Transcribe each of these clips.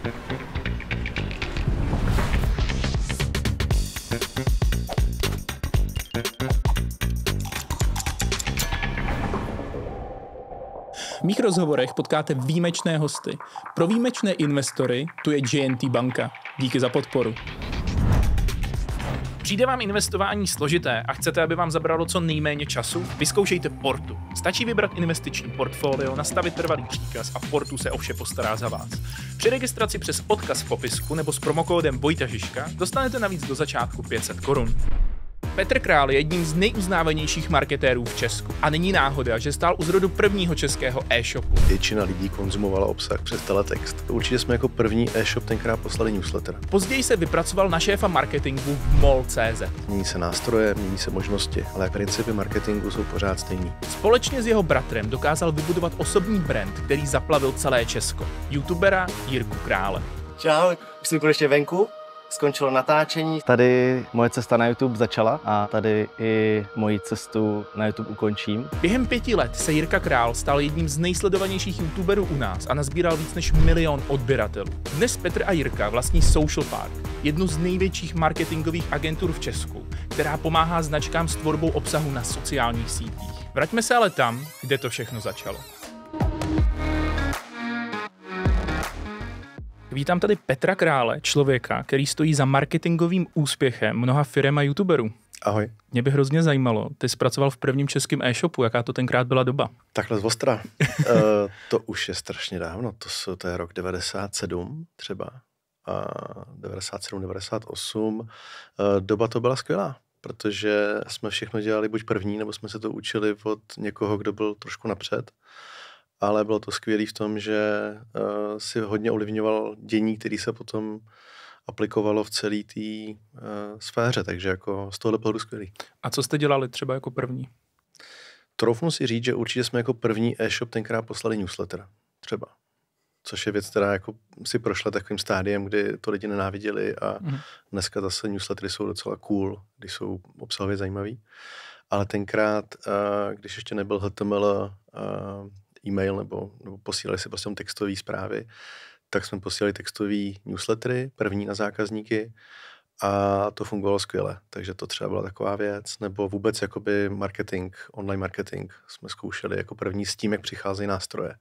V mých rozhovorech potkáte výjimečné hosty. Pro výjimečné investory tu je JNT Banka. Díky za podporu. Přijde vám investování složité a chcete, aby vám zabralo co nejméně času? Vyzkoušejte Portu. Stačí vybrat investiční portfolio, nastavit trvalý příkaz a Portu se o vše postará za vás. Při registraci přes odkaz v popisku nebo s promokódem Žižka dostanete navíc do začátku 500 korun. Petr Král je jedním z nejuznávanějších marketérů v Česku a není náhoda, že stál u zrodu prvního českého e-shopu. Většina lidí konzumovala obsah, přestala text. Určitě jsme jako první e-shop tenkrát poslali newsletter. Později se vypracoval na šéfa marketingu v MOL.cz. Mění se nástroje, mění se možnosti, ale principy marketingu jsou pořád stejný. Společně s jeho bratrem dokázal vybudovat osobní brand, který zaplavil celé Česko. Youtubera Jirku Krále. Čau, už jsem konečně venku skončilo natáčení. Tady moje cesta na YouTube začala a tady i moji cestu na YouTube ukončím. Během pěti let se Jirka Král stal jedním z nejsledovanějších youtuberů u nás a nazbíral víc než milion odběratelů. Dnes Petr a Jirka vlastní Social Park, jednu z největších marketingových agentur v Česku, která pomáhá značkám s tvorbou obsahu na sociálních sítích. Vraťme se ale tam, kde to všechno začalo. Vítám tady Petra Krále, člověka, který stojí za marketingovým úspěchem mnoha firm a youtuberů. Ahoj. Mě by hrozně zajímalo, ty pracoval v prvním českém e-shopu, jaká to tenkrát byla doba? Takhle z ostra. e, to už je strašně dávno, to, jsou, to je rok 97 třeba, a 97, 98. E, doba to byla skvělá, protože jsme všechno dělali buď první, nebo jsme se to učili od někoho, kdo byl trošku napřed ale bylo to skvělé v tom, že uh, si hodně ovlivňoval dění, který se potom aplikovalo v celé té uh, sféře, takže jako z tohohle pohledu skvělý. A co jste dělali třeba jako první? Troufnu si říct, že určitě jsme jako první e-shop tenkrát poslali newsletter, třeba. Což je věc, která jako si prošla takovým stádiem, kdy to lidi nenáviděli a mm. dneska zase newslettery jsou docela cool, když jsou obsahově zajímavý. Ale tenkrát, uh, když ještě nebyl HTML uh, e-mail nebo, nebo posílali si prostě textové zprávy, tak jsme posílali textové newslettery, první na zákazníky a to fungovalo skvěle. Takže to třeba byla taková věc. Nebo vůbec jakoby marketing, online marketing jsme zkoušeli jako první s tím, jak přicházejí nástroje.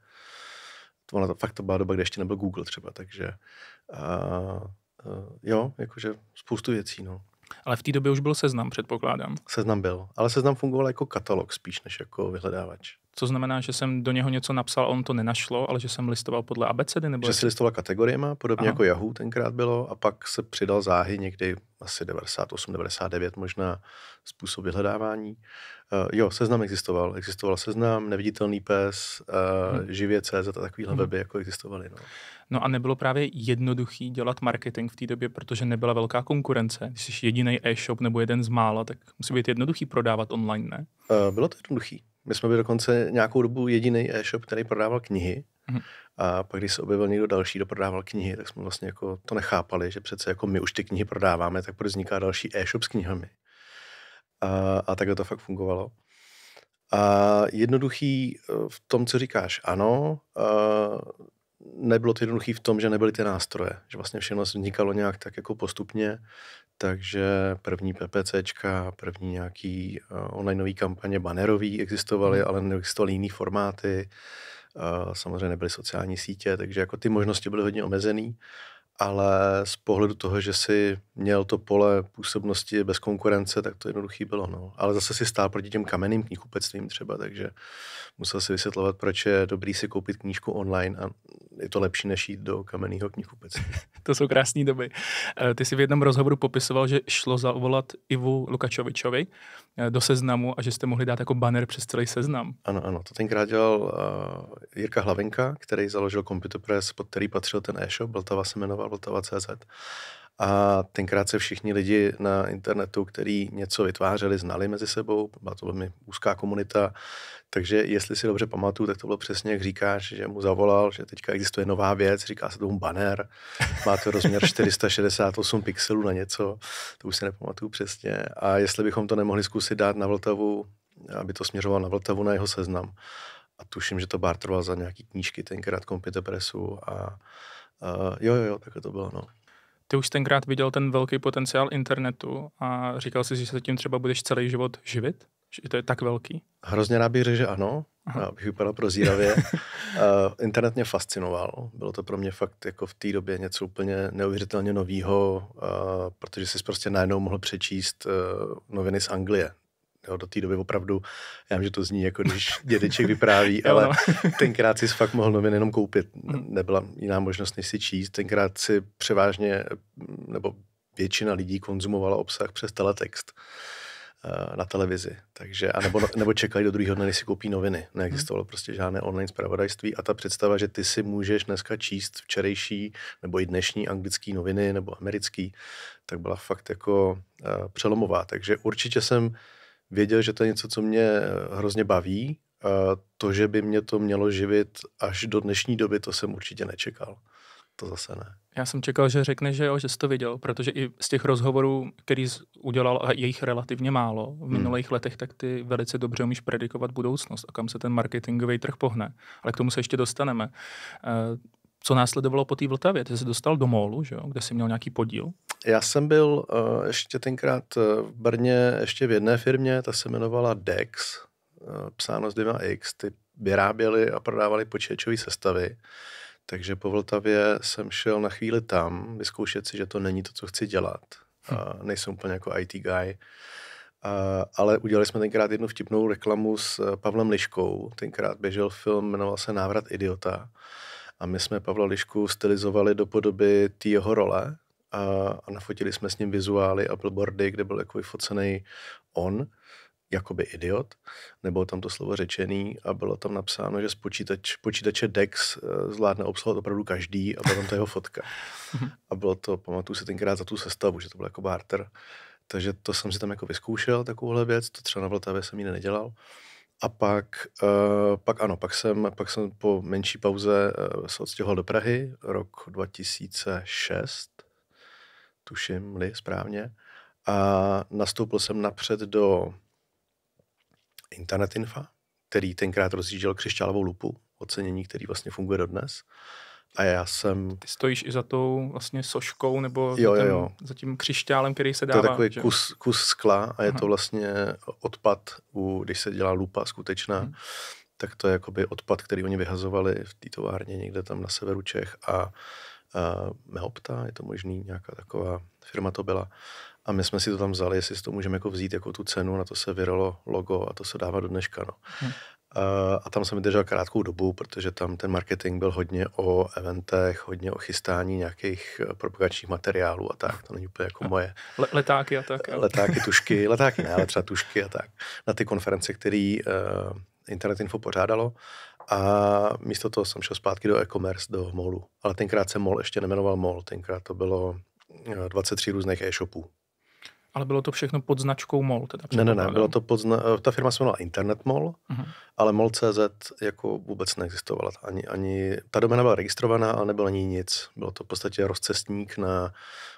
To, to fakt to byla doba, kdy ještě nebyl Google třeba, takže a, a, jo, jakože spoustu věcí, no. Ale v té době už byl seznam, předpokládám. Seznam byl, ale seznam fungoval jako katalog spíš než jako vyhledávač. Co znamená, že jsem do něho něco napsal, on to nenašlo, ale že jsem listoval podle abecedy? Nebo že jsi listoval kategoriema, podobně Aha. jako Yahoo tenkrát bylo, a pak se přidal záhy někdy asi 98, 99 možná způsob vyhledávání. Eh, jo, seznam existoval. Existoval seznam, neviditelný pes, uh, hmm. živě CZ a takovýhle hmm. weby jako existovaly. No. no a nebylo právě jednoduchý dělat marketing v té době, protože nebyla velká konkurence. Když jsi jediný e-shop nebo jeden z mála, tak musí být jednoduchý prodávat online, ne? Uh, bylo to jednoduchý. My jsme byli dokonce nějakou dobu jediný e-shop, který prodával knihy. Hmm. A pak, když se objevil někdo další, kdo prodával knihy, tak jsme vlastně jako to nechápali, že přece jako my už ty knihy prodáváme, tak proč vzniká další e-shop s knihami. A, a takhle to fakt fungovalo. A jednoduchý eh, v tom, co říkáš, ano, a nebylo to jednoduchý v tom, že nebyly ty nástroje, že vlastně všechno vznikalo nějak tak jako postupně, takže první PPCčka, první nějaký eh, online nový kampaně, banerový existovaly, mhm. ale neexistovaly jiný formáty, samozřejmě nebyly sociální sítě, takže jako ty možnosti byly hodně omezený ale z pohledu toho, že si měl to pole působnosti bez konkurence, tak to jednoduchý bylo. No. Ale zase si stál proti těm kamenným knihkupectvím třeba, takže musel si vysvětlovat, proč je dobrý si koupit knížku online a je to lepší, než jít do kamenného knihkupectví. to jsou krásné doby. Eh, ty si v jednom rozhovoru popisoval, že šlo zavolat Ivu Lukačovičovi, Eh, do seznamu a že jste mohli dát jako banner přes celý seznam. Ano, ano, to tenkrát dělal uh, Jirka Hlavenka, který založil Computer Press, pod který patřil ten e-shop, Vltava se jmenoval, Vltava.cz. A tenkrát se všichni lidi na internetu, kteří něco vytvářeli, znali mezi sebou, byla to velmi úzká komunita, takže jestli si dobře pamatuju, tak to bylo přesně, jak říkáš, že mu zavolal, že teďka existuje nová věc, říká se tomu banner, má to rozměr 468 pixelů na něco, to už si nepamatuju přesně. A jestli bychom to nemohli zkusit dát na Vltavu, aby to směřovalo na Vltavu na jeho seznam. A tuším, že to bartroval za nějaký knížky, tenkrát Computer Pressu a Uh, jo, jo, jo, takhle to bylo, no. Ty už tenkrát viděl ten velký potenciál internetu a říkal jsi, že se tím třeba budeš celý život živit? Že to je tak velký? Hrozně rád bych řekl, že ano. Aha. Já bych vypadal prozíravě. uh, internet mě fascinoval. Bylo to pro mě fakt jako v té době něco úplně neuvěřitelně novýho, uh, protože jsi prostě najednou mohl přečíst uh, noviny z Anglie Jo, do té doby opravdu, já vím, že to zní jako když dědeček vypráví, jo, ale no. tenkrát si fakt mohl noviny jenom koupit. Hm. Nebyla jiná možnost, než si číst. Tenkrát si převážně, nebo většina lidí konzumovala obsah přes teletext eh, na televizi, takže, a nebo, no, nebo čekali do druhého dne, než si koupí noviny. Neexistovalo hm. prostě žádné online zpravodajství a ta představa, že ty si můžeš dneska číst včerejší nebo i dnešní anglické noviny nebo americký, tak byla fakt jako uh, přelomová. Takže určitě jsem věděl, že to je něco, co mě eh, hrozně baví. A to, že by mě to mělo živit až do dnešní doby, to jsem určitě nečekal. To zase ne. Já jsem čekal, že řekne, že jo, že jsi to viděl, protože i z těch rozhovorů, který jsi udělal, a jejich relativně málo v hmm. minulých hmm. letech, tak ty velice dobře umíš predikovat budoucnost a kam se ten marketingový trh pohne. Ale k tomu se ještě dostaneme. Eh, co následovalo po té Vltavě? Ty jsi dostal do Mólu, že jo? kde jsi měl nějaký podíl? Já jsem byl uh, ještě tenkrát eh, v Brně, ještě v jedné firmě, ta se jmenovala DEX, uh, psáno s dvěma X, ty vyráběli a prodávali počítačové sestavy. Takže po Vltavě jsem šel na chvíli tam, vyzkoušet si, že to není to, co chci dělat. Hm. Uh, nejsem úplně jako IT guy. Uh, ale udělali jsme tenkrát jednu vtipnou reklamu s Pavlem Liškou. Tenkrát běžel film, jmenoval se Návrat idiota. A my jsme Pavla Lišku stylizovali do podoby té jeho role a, a nafotili jsme s ním vizuály a billboardy, kde byl jako vyfocený on, jakoby idiot, nebylo tam to slovo řečený a bylo tam napsáno, že z počítač, počítače DEX eh, zvládne obsluhovat opravdu každý a byla tam ta jeho fotka. A bylo to, pamatuju si tenkrát za tu sestavu, že to byl jako barter. Takže to jsem si tam jako vyzkoušel, takovouhle věc, to třeba na Vltavě jsem ji nedělal. A pak, uh, pak ano, pak jsem, pak jsem po menší pauze uh, se odstěhoval do Prahy, rok 2006, tuším-li správně. A nastoupil jsem napřed do Internetinfa, který tenkrát rozjížděl křišťálovou lupu, ocenění, který vlastně funguje dodnes. dnes. A já jsem... Ty stojíš i za tou vlastně soškou nebo jo, za, ten, jo. za tím křišťálem, který se dává. To je takový kus, kus skla a je to vlastně odpad, u, když se dělá lupa skutečná, hmm. tak to je jakoby odpad, který oni vyhazovali v té továrně někde tam na severu Čech a a Meopta, je to možný, nějaká taková firma to byla. A my jsme si to tam vzali, jestli si to můžeme jako vzít jako tu cenu, na to se vyrolo logo a to se dává do dneška. No. Hmm a tam jsem vydržel krátkou dobu, protože tam ten marketing byl hodně o eventech, hodně o chystání nějakých eh, propagačních materiálů a tak. To není úplně jako moje. Le- letáky a tak. Letáky, tušky, letáky ne, ale třeba tušky a tak. Na ty konference, které uh, eh, Internet Info pořádalo a místo toho jsem šel zpátky do e-commerce, do MOLu. Ale tenkrát se MOL ještě nemenoval MOL, tenkrát to bylo 23 eh, různých e-shopů. Ale bylo to všechno pod značkou MOL? Teda ne, ne, ne, bylo to pod zna... Eh, ta firma se jmenovala Internet MOL, uh-huh. ale MOL.cz jako vůbec neexistovala. Ani, ani, ta doména byla registrovaná, ale nebylo ní nic. Bylo to v podstatě rozcestník na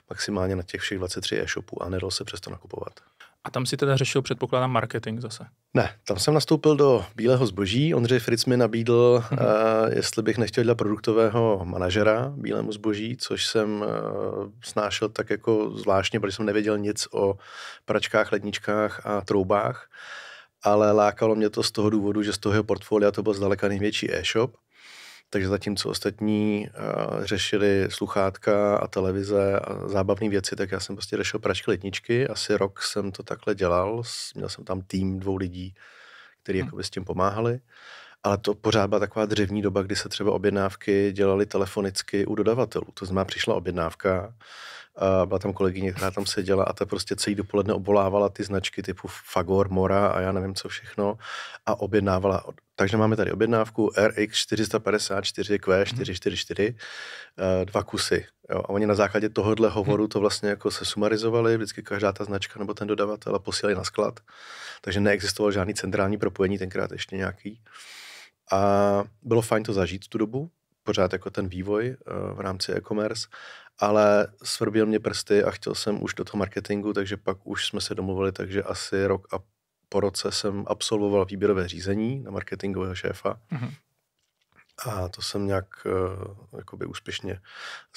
maximálně na těch všech 23 e-shopů a nedalo se přesto nakupovat. A tam si teda řešil, předpokládám, marketing zase. Ne, tam jsem nastoupil do Bílého zboží. Ondřej Fritz mi nabídl, hmm. uh, jestli bych nechtěl dělat produktového manažera Bílému zboží, což jsem uh, snášel tak jako zvláštně, protože jsem nevěděl nic o pračkách, ledničkách a troubách. Ale lákalo mě to z toho důvodu, že z toho jeho portfolia to byl zdaleka největší e-shop. Takže zatímco ostatní uh, řešili sluchátka a televize a zábavné věci, tak já jsem prostě řešil pračky letničky. Asi rok jsem to takhle dělal. Měl jsem tam tým dvou lidí, kteří hmm. s tím pomáhali ale to pořád byla taková dřevní doba, kdy se třeba objednávky dělaly telefonicky u dodavatelů. To znamená, přišla objednávka, a byla tam kolegyně, která tam seděla a ta prostě celý dopoledne obolávala ty značky typu Fagor, Mora a já nevím co všechno a objednávala. Takže máme tady objednávku RX 454 Q444, dva kusy. Jo. A oni na základě tohohle mhm. hovoru to vlastně jako se sumarizovali, vždycky každá ta značka nebo ten dodavatel a posílali na sklad. Takže neexistoval žádný centrální propojení, tenkrát ještě nějaký. A bylo fajn to zažít tu dobu, pořád jako ten vývoj eh, v rámci e-commerce, ale svrbil mě prsty a chtěl jsem už do toho marketingu, takže pak už jsme se domluvili, takže asi rok a po roce jsem absolvoval výběrové řízení na marketingového šéfa. Mm-hmm. A to jsem nějak eh, jakoby úspěšně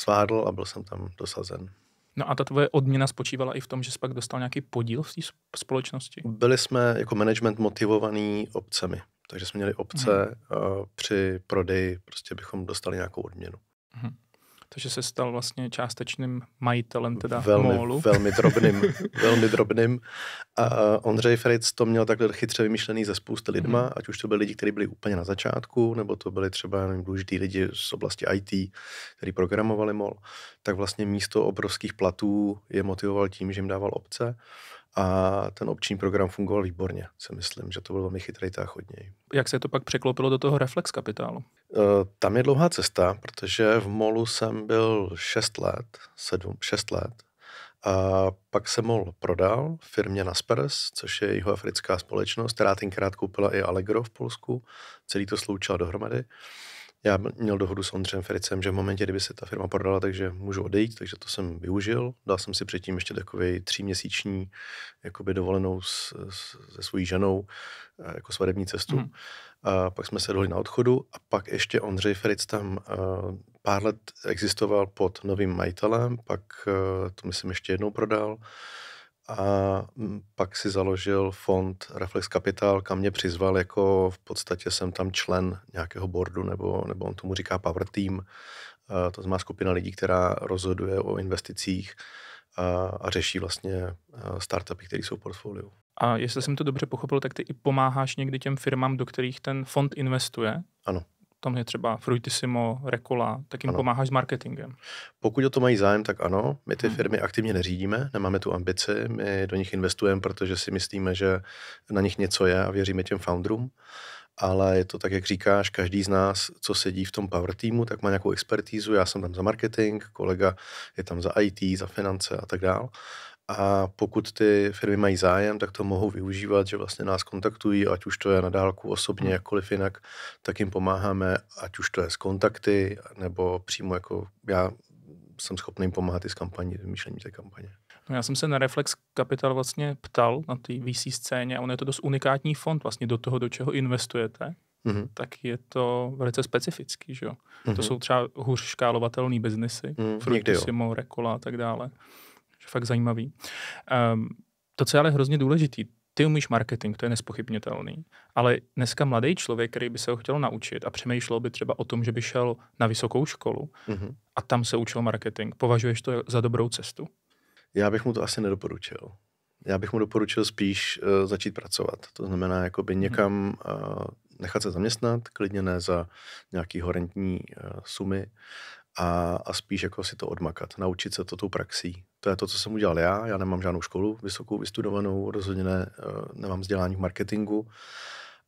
zvládl a byl jsem tam dosazen. No a ta tvoje odměna spočívala i v tom, že jsi pak dostal nějaký podíl v té společnosti? Byli jsme jako management motivovaný obcemi. Takže jsme měli obce mm uh, eh, při prodeji, prostě bychom dostali nějakou odměnu. hmm Takže se stal vlastně částečným majitelem teda velmi, mólu. Velmi drobným, velmi drobným. A Ondřej Fritz to měl takhle chytře vymyšlený ze spousty mhm. lidma, mm-hmm. ať už to byli lidi, kteří byli úplně na začátku, nebo to byli třeba důležitý lidi z oblasti IT, kteří programovali mol, tak vlastně místo obrovských platů je motivoval tím, že jim dával obce a ten obční program fungoval výborně, si myslím, že to byl velmi chytrý tah chodněji. Jak se to pak překlopilo do toho reflex kapitálu? E, tam je dlouhá cesta, protože v MOLu jsem byl 6 let, 7, 6 let, a pak se MOL prodal firmě Naspers, což je africká společnost, která tenkrát koupila i Allegro v Polsku, celý to sloučila dohromady. Já měl dohodu s Ondřejem Fericem, že v momentě, kdyby se ta firma prodala, takže můžu odejít, takže to jsem využil. Dal jsem si předtím ještě takový tříměsíční jakoby dovolenou s, s, se svojí ženou eh, jako svadební cestu. Hmm. A pak jsme se dohodli na odchodu a pak ještě Ondřej Feric tam uh, pár let existoval pod novým majitelem, pak uh, to myslím ještě jednou prodal a mm, pak si založil fond Reflex Capital, kam mě přizval jako v podstatě jsem tam člen nějakého boardu, nebo, nebo on tomu říká power team, to znamená skupina lidí, která rozhoduje o investicích a, a řeší vlastně startupy, které jsou v portfoliu. A jestli jsem to dobře pochopil, tak ty i pomáháš někdy těm firmám, do kterých ten fond investuje? Ano tam je třeba Fruitissimo, Recola, tak jim ano. pomáháš s marketingem. Pokud o to mají zájem, tak ano. My ty hmm. firmy aktivně neřídíme, nemáme tu ambici, my do nich investujeme, protože si myslíme, že na nich něco je a věříme těm founderům ale je to tak, jak říkáš, každý z nás, co sedí v tom power týmu, tak má nějakou expertízu, já jsem tam za marketing, kolega je tam za IT, za finance a tak dále a pokud ty firmy mají zájem, tak to mohou využívat, že vlastně nás kontaktují, ať už to je na dálku osobně, hmm. jakkoliv jinak, tak jim pomáháme, ať už to je s kontakty, nebo přímo jako já jsem schopný pomáhat i s kampaní, vymýšlením té kampaně. No já jsem se na Reflex Capital vlastně ptal na té VC scéně a on je to dost unikátní fond vlastně do toho, do čeho investujete, mm-hmm. tak je to velice specifický, že jo? Mm-hmm. To mhm. jsou třeba hůř škálovatelný biznesy, mm, Fruity, Simo, Rekola a tak dále že fakt zajímavý. Um, to, co je ale hrozně důležitý, ty umíš marketing, to je nespochybnitelný, ale dneska mladý člověk, který by se ho chtěl naučit a přemýšlel by třeba o tom, že by šel na vysokou školu mm-hmm. a tam se učil marketing, považuješ to za dobrou cestu? Já bych mu to asi nedoporučil. Já bych mu doporučil spíš uh, začít pracovat. To znamená, jakoby mhm. někam uh, nechat se zaměstnat, klidně ne za nějaký horentní uh, sumy a, a spíš jako si to odmakat, naučit se to tou praxí. To je to, co jsem udělal já. Já nemám žádnou školu vysokou vystudovanou, rozhodně ne, eh, nemám vzdělání v marketingu,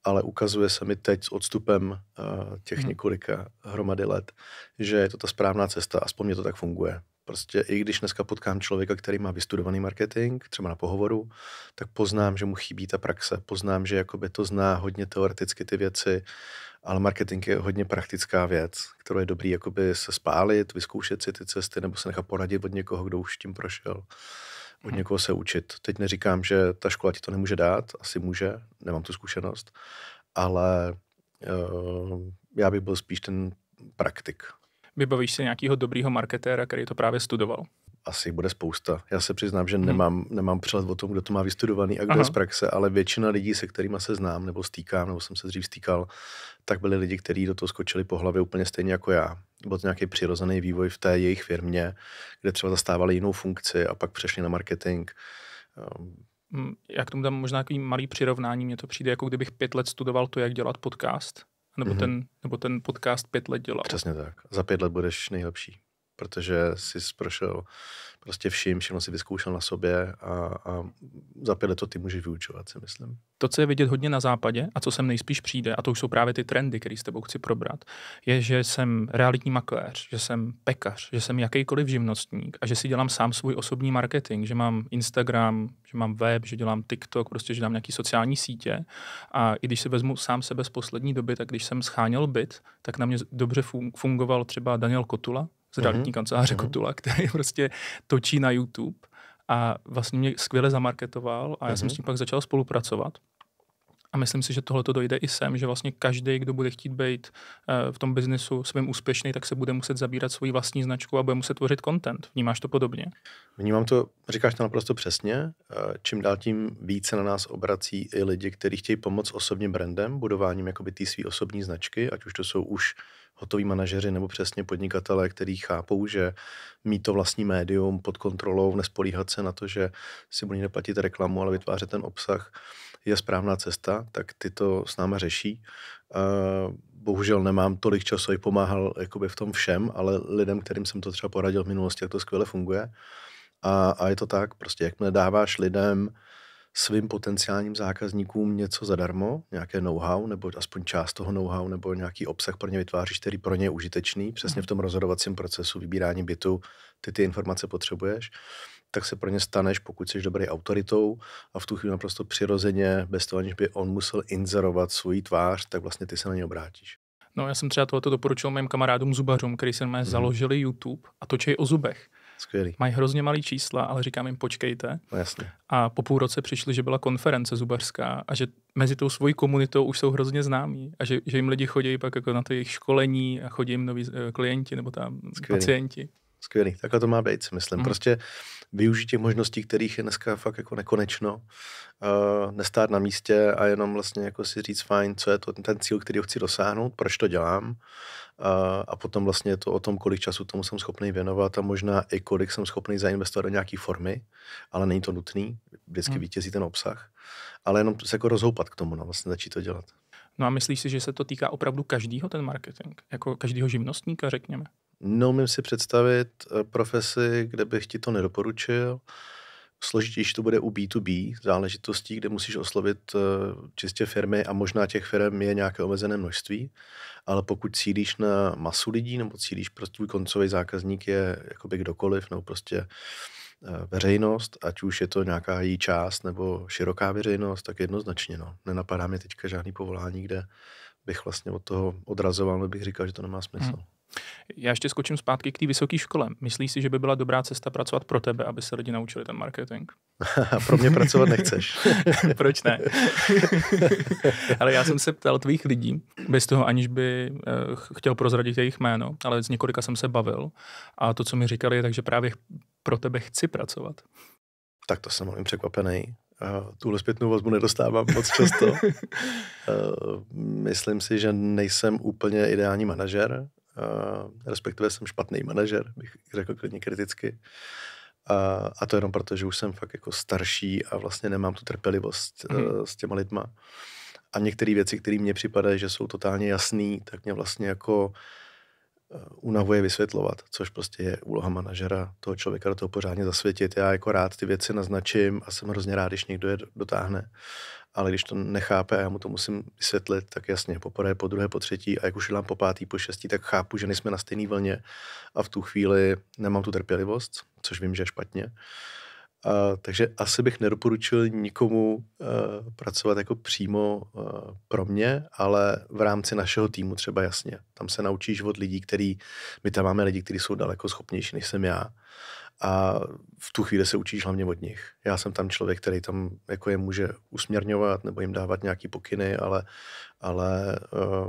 ale ukazuje se mi teď s odstupem eh, těch hmm. několika hromady let, že je to ta správná cesta, aspoň mě to tak funguje. Prostě i když dneska potkám člověka, který má vystudovaný marketing, třeba na pohovoru, tak poznám, že mu chybí ta praxe, poznám, že jakoby to zná hodně teoreticky ty věci, ale marketing je hodně praktická věc, kterou je dobrý jakoby se spálit, vyzkoušet si ty cesty nebo se nechat poradit od někoho, kdo už tím prošel. Od hmm. někoho se učit. Teď neříkám, že ta škola ti to nemůže dát, asi může, nemám tu zkušenost, ale uh, já bych byl spíš ten praktik. Vybavíš se nějakého dobrého marketéra, který to právě studoval? asi bude spousta. Já se přiznám, že mhm. nemám, nemám přehled o tom, kdo to má vystudovaný a kdo Aha. je z praxe, ale většina lidí, se kterými se znám nebo stýkám, nebo jsem se dřív stýkal, tak byli lidi, kteří do toho skočili po hlavě úplně stejně jako já. Byl to nějaký přirozený vývoj v té jejich firmě, kde třeba zastávali jinou funkci a pak přešli na marketing. Ehm, mm, já k tomu dám možná takový malý přirovnání. Mně to přijde, jako kdybych pět let studoval to, jak dělat podcast, nebo, mm-hmm. ten, nebo ten podcast pět let dělal. Přesně tak. Za pět let budeš nejlepší protože si prošel prostě vším, všechno si vyzkoušel na sobě a, a za pět let to ty můžeš vyučovat, si myslím. To, co je vidět hodně na západě a co sem nejspíš přijde, a to už jsou právě ty trendy, které s tebou chci probrat, je, že jsem realitní makléř, že jsem pekař, že jsem jakýkoliv živnostník a že si dělám sám svůj osobní marketing, že mám Instagram, že mám web, že dělám TikTok, prostě, že dám nějaký sociální sítě. A i když si vezmu sám sebe z poslední doby, tak když jsem scháněl byt, tak na mě dobře fungoval třeba Daniel Kotula, z realitní mm-hmm. kanceláře mm-hmm. Kotula, který prostě točí na YouTube a vlastně mě skvěle zamarketoval a já mm-hmm. jsem s ním mhm. pak začal spolupracovat. A myslím si, že tohle to dojde i sem, že vlastně každý, kdo bude chtít být eh, v tom biznesu svým úspěšný, tak se bude muset zabírat svoji vlastní značku a bude muset tvořit content. Vnímáš to podobně? Vnímám to, říkáš to naprosto přesně. Eh, čím dál tím více na nás obrací i lidi, kteří chtějí pomoct osobně brandem, budováním jakoby té své osobní značky, ať už to jsou už hotoví manažeři nebo přesně podnikatelé, kteří chápou, že mít to vlastní médium pod kontrolou, nespolíhat se na to, že si budou neplatit reklamu, ale vytvářet ten obsah, je správná cesta, tak ty to s náma řeší. Bohužel nemám tolik času, i pomáhal jakoby v tom všem, ale lidem, kterým jsem to třeba poradil v minulosti, jak to skvěle funguje. A, a je to tak, prostě jak dáváš lidem svým potenciálním zákazníkům něco zadarmo, nějaké know-how, nebo aspoň část toho know-how, nebo nějaký obsah pro ně vytváříš, který pro ně je užitečný. Přesně v tom rozhodovacím procesu vybírání bytu ty ty informace potřebuješ tak se pro ně staneš, pokud jsi dobrý autoritou a v tu chvíli naprosto přirozeně, bez toho, aniž by on musel inzerovat svůj tvář, tak vlastně ty se na ně obrátíš. No já jsem třeba tohoto doporučil mým kamarádům zubařům, který se mé mhm. založili YouTube a točí o zubech. Skvělý. Mají hrozně malý čísla, ale říkám jim počkejte. No, jasně. A po půl roce přišli, že byla konference zubařská a že mezi tou svojí komunitou už jsou hrozně známí a že, že jim lidi chodí pak jako na to jejich školení a chodí jim noví eh, klienti nebo tam Skvělý. pacienti. Skvělý, takhle to má být, myslím. Mm. Prostě využít těch možností, kterých je dneska fakt jako nekonečno, uh, nestát na místě a jenom vlastně jako si říct fajn, co je to ten cíl, který chci dosáhnout, proč to dělám uh, a potom vlastně je to o tom, kolik času tomu jsem schopný věnovat a možná i kolik jsem schopný zainvestovat do nějaké formy, ale není to nutný, vždycky hmm. vítězí ten obsah, ale jenom se jako rozhoupat k tomu, no, vlastně začít to dělat. No a myslíš si, že se to týká opravdu každého ten marketing? Jako každého živnostníka, řekněme? Neumím si představit eh, profesi, kde bych ti to nedoporučil. Složitější to bude u B2B záležitostí, kde musíš oslovit eh, čistě firmy a možná těch firm je nějaké omezené množství, ale pokud cílíš na masu lidí nebo cílíš prostě tvůj koncový zákazník je jakoby kdokoliv nebo prostě eh, veřejnost, ať už je to nějaká její část nebo široká veřejnost, tak jednoznačně. No. Nenapadá mi teďka žádný povolání, kde bych vlastně od toho odrazoval, bych říkal, že to nemá smysl. Hmm. Já ještě skočím zpátky k té vysoké škole. Myslíš si, že by byla dobrá cesta pracovat pro tebe, aby se lidi naučili ten marketing? pro mě pracovat nechceš. Proč ne? ale já jsem se ptal tvých lidí, bez toho aniž by eh, chtěl prozradit jejich jméno, ale z několika jsem se bavil a to, co mi říkali, je tak, že právě pro tebe chci pracovat. Tak to jsem velmi překvapený. Uh, tuhle zpětnou vazbu nedostávám moc často. uh, myslím si, že nejsem úplně ideální manažer respektive jsem špatný manažer, bych řekl klidně kriticky. A, a to jenom proto, že už jsem fakt jako starší a vlastně nemám tu trpělivost mm. s těma lidma. A některé věci, které mně připadají, že jsou totálně jasné, tak mě vlastně jako Eh, unavuje vysvětlovat, což prostě je úloha manažera, toho člověka do toho pořádně zasvětit. Já jako rád ty věci naznačím a jsem hrozně rád, když někdo je dotáhne. Ale když to nechápe a já mu to musím vysvětlit, tak jasně, po prvé, po druhé, po třetí a jak už jdám po pátý, po šestý, tak chápu, že nejsme na stejné vlně a v tu chvíli nemám tu trpělivost, což vím, že je špatně. Uh, a, takže asi bych nedoporučil nikomu a, e, pracovat jako přímo a, e, pro mě, ale v rámci našeho týmu třeba jasně. Tam se naučíš od lidí, který, my tam máme lidi, kteří jsou daleko schopnější než jsem já a v tu chvíli se učíš hlavně od nich. Já jsem tam člověk, který tam jako je může usměrňovat nebo jim dávat nějaký pokyny, ale, ale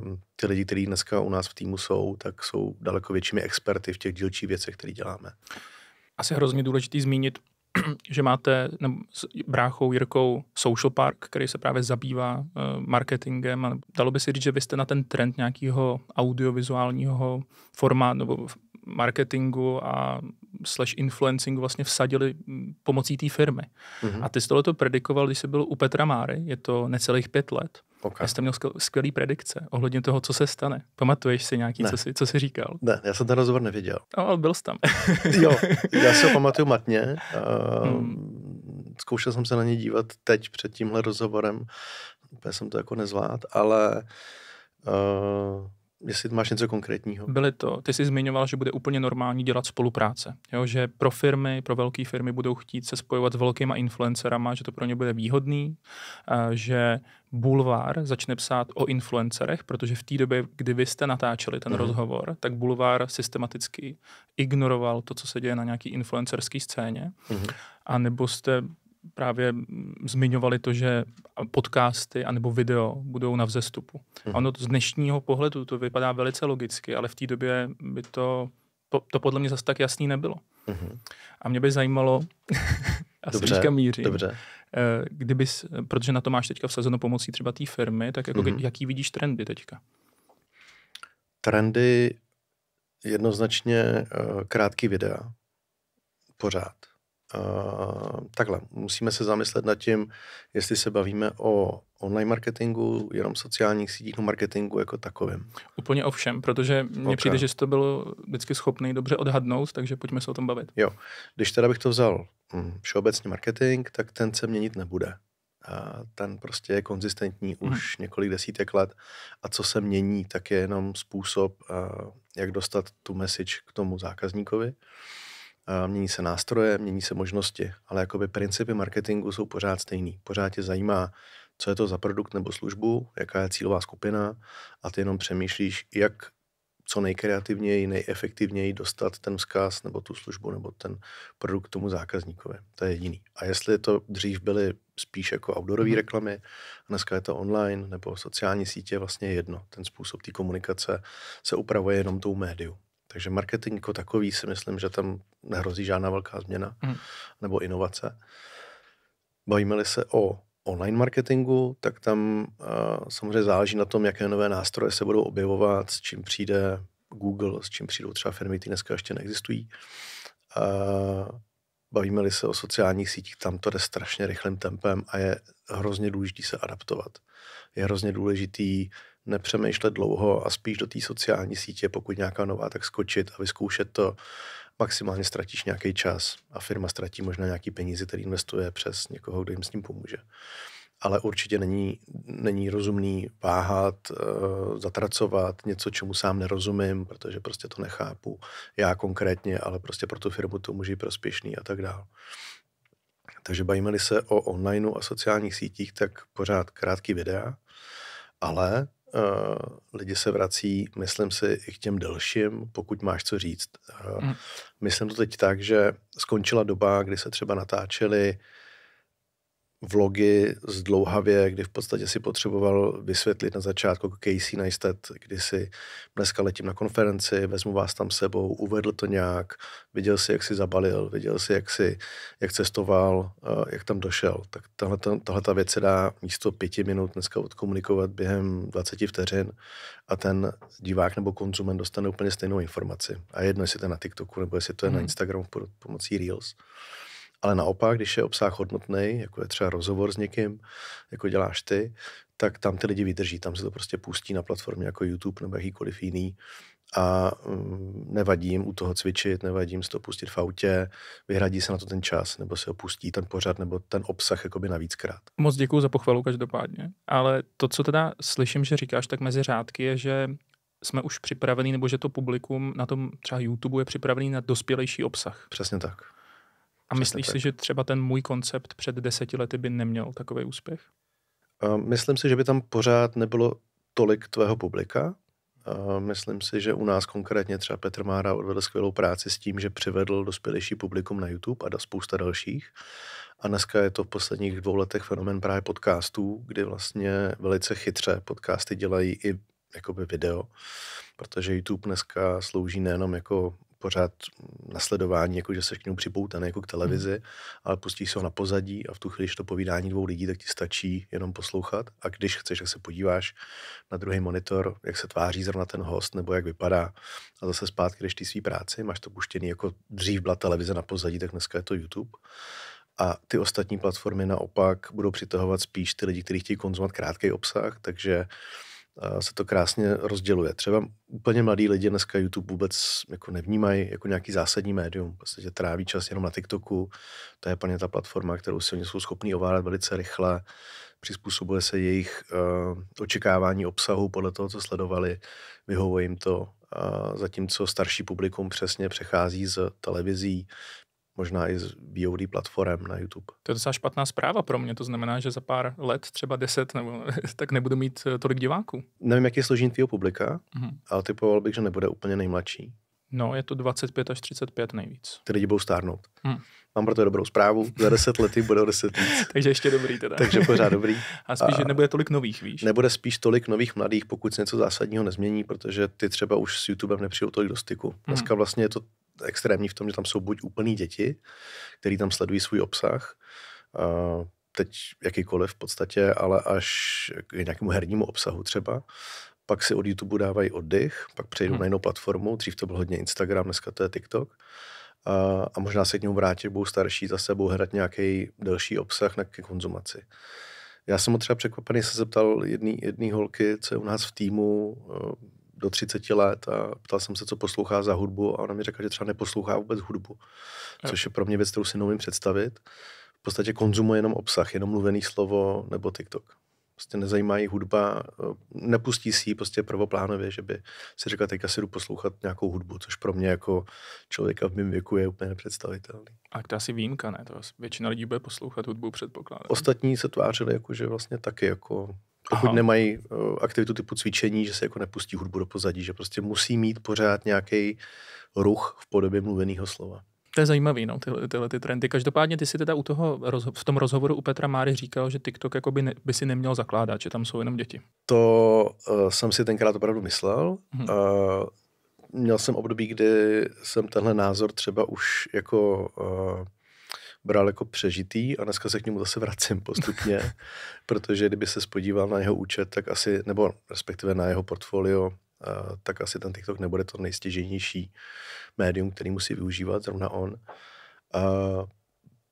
um, ty lidi, kteří dneska u nás v týmu jsou, tak jsou daleko většími experty v těch dílčích věcech, které děláme. Asi hrozně důležitý zmínit že máte nebo s bráchou Jirkou Social Park, který se právě zabývá eh, marketingem a dalo by se říct, že vy jste na ten trend nějakého audiovizuálního formátu nebo marketingu a slash influencingu vlastně vsadili mm, pomocí té firmy. Mm-hmm. A ty jsi tohleto predikoval, když jsi byl u Petra Máry, je to necelých pět let. Okay. Já jsem měl skvělý predikce ohledně toho, co se stane. Pamatuješ si nějaký, ne. co jsi, co jsi říkal? Ne, já jsem ten rozhovor neviděl. No, ale byl jsi tam. jo, já se pamatuju matně. Uh, hmm. Ehm, zkoušel jsem se na ně dívat teď před tímhle rozhovorem. Já jsem to jako nezvlád, ale uh, Jestli máš něco konkrétního. Byly to. Ty jsi zmiňoval, že bude úplně normální dělat spolupráce. Jo? Že pro firmy, pro velké firmy budou chtít se spojovat s velkýma influencerama, že to pro ně bude výhodný, že Bulvár začne psát o influencerech, protože v té době, kdy vy jste natáčeli ten mm. rozhovor, tak Bulvár systematicky ignoroval to, co se děje na nějaký influencerské scéně. Mm. A nebo jste právě zmiňovali to, že podcasty anebo video budou na vzestupu. Mhm. A ono to z dnešního pohledu to vypadá velice logicky, ale v té době by to, to, to podle mě zase tak jasný nebylo. hmm A mě by zajímalo, asi dobře, říkám mířím, dobře. Eh, Kdyby, protože na to máš teďka vsazeno pomocí třeba té firmy, tak jako hmm jaký vidíš trendy teďka? Trendy jednoznačně eh, krátké videa. Pořád takhle, musíme se zamyslet nad tím, jestli se bavíme o online marketingu, jenom sociálních sítích, o no marketingu jako takovém. Úplně o všem, protože mně okay. přijde, že to bylo vždycky schopný dobře odhadnout, takže pojďme se o tom bavit. Jo, když teda bych to vzal mm, všeobecně marketing, tak ten se měnit nebude. A ten prostě je konzistentní hmm. už několik desítek let a co se mění, tak je jenom způsob, jak dostat tu message k tomu zákazníkovi mění se nástroje, mění se možnosti, ale jakoby principy marketingu jsou pořád stejný. Pořád tě zajímá, co je to za produkt nebo službu, jaká je cílová skupina a ty jenom přemýšlíš, jak co nejkreativněji, nejefektivněji dostat ten vzkaz nebo tu službu nebo ten produkt tomu zákazníkovi. To je jediný. A jestli to dřív byly spíš jako outdoorové mhm. reklamy, dneska je to online nebo sociální sítě, vlastně jedno. Ten způsob té komunikace se upravuje jenom tou médiu. Takže marketing jako takový si myslím, že tam nehrozí žádná velká změna hmm. nebo inovace. Bavíme-li se o online marketingu, tak tam uh, samozřejmě záleží na tom, jaké nové nástroje se budou objevovat, s čím přijde Google, s čím přijdou třeba firmy, které dneska ještě neexistují. Uh, Bavíme-li se o sociálních sítích, tam to jde strašně rychlým tempem a je hrozně důležité se adaptovat. Je hrozně důležitý nepřemýšlet dlouho a spíš do té sociální sítě, pokud nějaká nová, tak skočit a vyzkoušet to. Maximálně ztratíš nějaký čas a firma ztratí možná nějaký peníze, který investuje přes někoho, kdo jim s ním pomůže. Ale určitě není, není rozumný váhat, eh, zatracovat něco, čemu sám nerozumím, protože prostě to nechápu. Já konkrétně, ale prostě pro tu firmu to může být prospěšný a tak dále. Takže bavíme-li se o online a sociálních sítích, tak pořád krátký videa, ale Eh, lidi se vrací, myslím si, i k těm delším, pokud máš co říct. Eh, mm. Myslím to teď tak, že skončila doba, kdy se třeba natáčeli vlogy z dlouhavě, kdy v podstatě si potřeboval vysvětlit na začátku Casey Neistat, kdy si dneska letím na konferenci, vezmu vás tam sebou, uvedl to nějak, viděl si, jak si zabalil, viděl si, jak, si, jak cestoval, jak tam došel. Tak tahle, ta věc se dá místo pěti minut dneska odkomunikovat během 20 vteřin a ten divák nebo konzument dostane úplně stejnou informaci. A jedno, jestli to je na TikToku nebo jestli to je hmm. na Instagramu pomocí Reels. Ale naopak, když je obsah hodnotný, jako je třeba rozhovor s někým, jako děláš ty, tak tam ty lidi vydrží, tam se to prostě pustí na platformě jako YouTube nebo jakýkoliv jiný a mm, nevadím u toho cvičit, nevadím si to pustit v autě, vyhradí se na to ten čas, nebo se opustí ten pořad, nebo ten obsah jakoby navíckrát. Moc děkuji za pochvalu každopádně, ale to, co teda slyším, že říkáš tak mezi řádky, je, že jsme už připravení, nebo že to publikum na tom třeba YouTube je připravený na dospělejší obsah. Přesně tak. A myslíš si, že třeba ten můj koncept před deseti lety by neměl takový úspěch? myslím si, že by tam pořád nebylo tolik tvého publika. myslím si, že u nás konkrétně třeba Petr Mára odvedl skvělou práci s tím, že přivedl dospělejší publikum na YouTube a da spousta dalších. A dneska je to v posledních dvou letech fenomen právě podcastů, kdy vlastně velice chytře podcasty dělají i jakoby video, protože YouTube dneska slouží nejenom jako pořád nasledování, jako že se k němu připoutaný jako k televizi, hmm. ale pustíš se ho na pozadí a v tu chvíli, když to povídání dvou lidí, tak ti stačí jenom poslouchat. A když chceš, tak se podíváš na druhý monitor, jak se tváří zrovna ten host nebo jak vypadá. A zase zpátky když ty svý práci, máš to puštěný jako dřív byla televize na pozadí, tak dneska je to YouTube. A ty ostatní platformy naopak budou přitahovat spíš ty lidi, kteří chtějí konzumovat krátký obsah, takže uh, se to krásně rozděluje. Třeba úplně mladí lidi dneska YouTube vůbec jako nevnímají jako nějaký zásadní médium. V podstatě tráví čas jenom na TikToku. To je plně ta platforma, kterou si oni jsou schopni ovládat velice rychle. Přizpůsobuje se jejich uh, očekávání obsahu podle toho, co sledovali. Vyhovuje jim to. Uh, zatímco starší publikum přesně přechází z televizí možná i z VOD platform na YouTube. To je docela špatná zpráva pro mě, to znamená, že za pár let, třeba deset, nebo, tak nebudu mít eh, tolik diváků. Nevím, jak je složení tvýho publika, mm-hmm. ale typoval bych, že nebude úplně nejmladší. No, je to 25 až 35 nejvíc. Ty lidi budou stárnout. Mm. Mám to dobrou zprávu, za 10 lety bude 10 víc. Takže ještě dobrý teda. Takže pořád dobrý. A spíš, a že nebude tolik nových, víš? Nebude spíš tolik nových mladých, pokud se něco zásadního nezmění, protože ty třeba už s YouTubem nepřijdou tolik do styku. Mhm. Dneska vlastně je to extrémní v tom, že tam jsou buď úplný děti, který tam sledují svůj obsah, teď jakýkoliv v podstatě, ale až k nějakému hernímu obsahu třeba, pak si od YouTube dávají oddych, pak přejdou hmm. na jinou platformu, dřív to byl hodně Instagram, dneska to je TikTok, a, a možná se k němu vrátí, budou starší, zase budou hrát nějaký delší obsah na konzumaci. Já jsem ho třeba překvapený, se zeptal jedné holky, co je u nás v týmu, do 30 let a ptal jsem se, co poslouchá za hudbu a ona mi řekla, že třeba neposlouchá vůbec hudbu, což je pro mě věc, kterou si neumím představit. V podstatě konzumuje jenom obsah, jenom mluvený slovo nebo TikTok. Prostě nezajímá jí hudba, eh, nepustí si ji prostě prvoplánově, že by si řekla, teďka si jdu poslouchat nějakou hudbu, což pro mě jako člověka v mém věku je úplně nepředstavitelný. A to asi výjimka, ne? To většina lidí bude poslouchat hudbu, předpokládám. Ostatní se tvářili jako, že vlastně taky jako pokud Aha. nemají eh, aktivitu typu cvičení, že se jako nepustí hudbu do pozadí, že prostě musí mít pořád nějaký ruch v podobě mluveného slova. To je zajímavý, no, tyhle, tyhle ty trendy. Každopádně ty si teda u toho, v tom rozhovoru u Petra Máry říkal, že TikTok jako by, ne, by si neměl zakládat, že tam jsou jenom děti. To uh, jsem si tenkrát opravdu myslel. Hmm. Uh, měl jsem období, kdy jsem tenhle názor třeba už jako uh, bral jako přežitý a dneska se k němu zase vracím postupně, protože kdyby se spodíval na jeho účet, tak asi, nebo respektive na jeho portfolio, tak asi ten TikTok nebude to nejstěžnější médium, který musí využívat zrovna on. A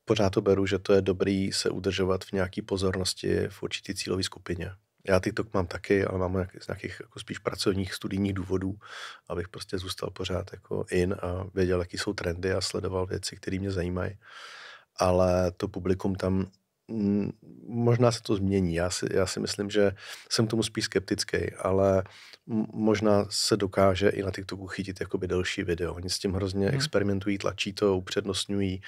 pořád to beru, že to je dobrý se udržovat v nějaké pozornosti v určitý cílové skupině. Já TikTok mám taky, ale mám z nějakých jako spíš pracovních, studijních důvodů, abych prostě zůstal pořád jako in a věděl, jaký jsou trendy a sledoval věci, které mě zajímají ale to publikum tam mm, možná se to změní. Já si, já si myslím, že jsem tomu spíš skeptický, ale možná se dokáže i na TikToku chytit jakoby delší video. Oni s tím hrozně hmm. experimentují, tlačí to, upřednostňují.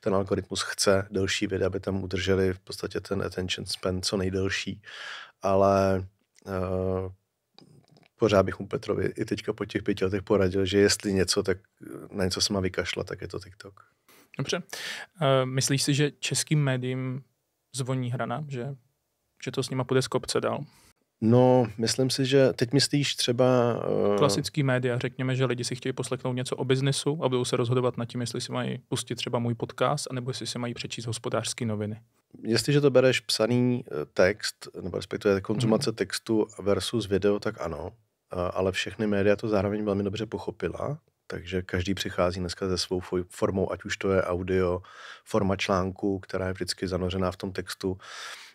Ten algoritmus chce delší videa, aby tam udrželi v podstatě ten attention span co nejdelší. Ale uh, pořád bych mu Petrovi i teďka po těch pěti letech poradil, že jestli něco, tak na něco se má vykašlat, tak je to TikTok. Dobře. Eh, myslíš si, že českým médiím zvoní hrana, že, že to s nima půjde z kopce dál? No, myslím si, že teď myslíš třeba... Uh... Klasický média, řekněme, že lidi si chtějí poslechnout něco o biznesu a budou se rozhodovat nad tím, jestli si mají pustit třeba můj podcast, anebo jestli si mají přečíst hospodářské noviny. Jestliže to bereš psaný eh, text, nebo respektive konzumace hmm. textu versus video, tak ano, ale všechny média to zároveň velmi dobře pochopila takže každý přichází dneska se svou formou, ať už to je audio, forma článku, která je vždycky zanořená v tom textu,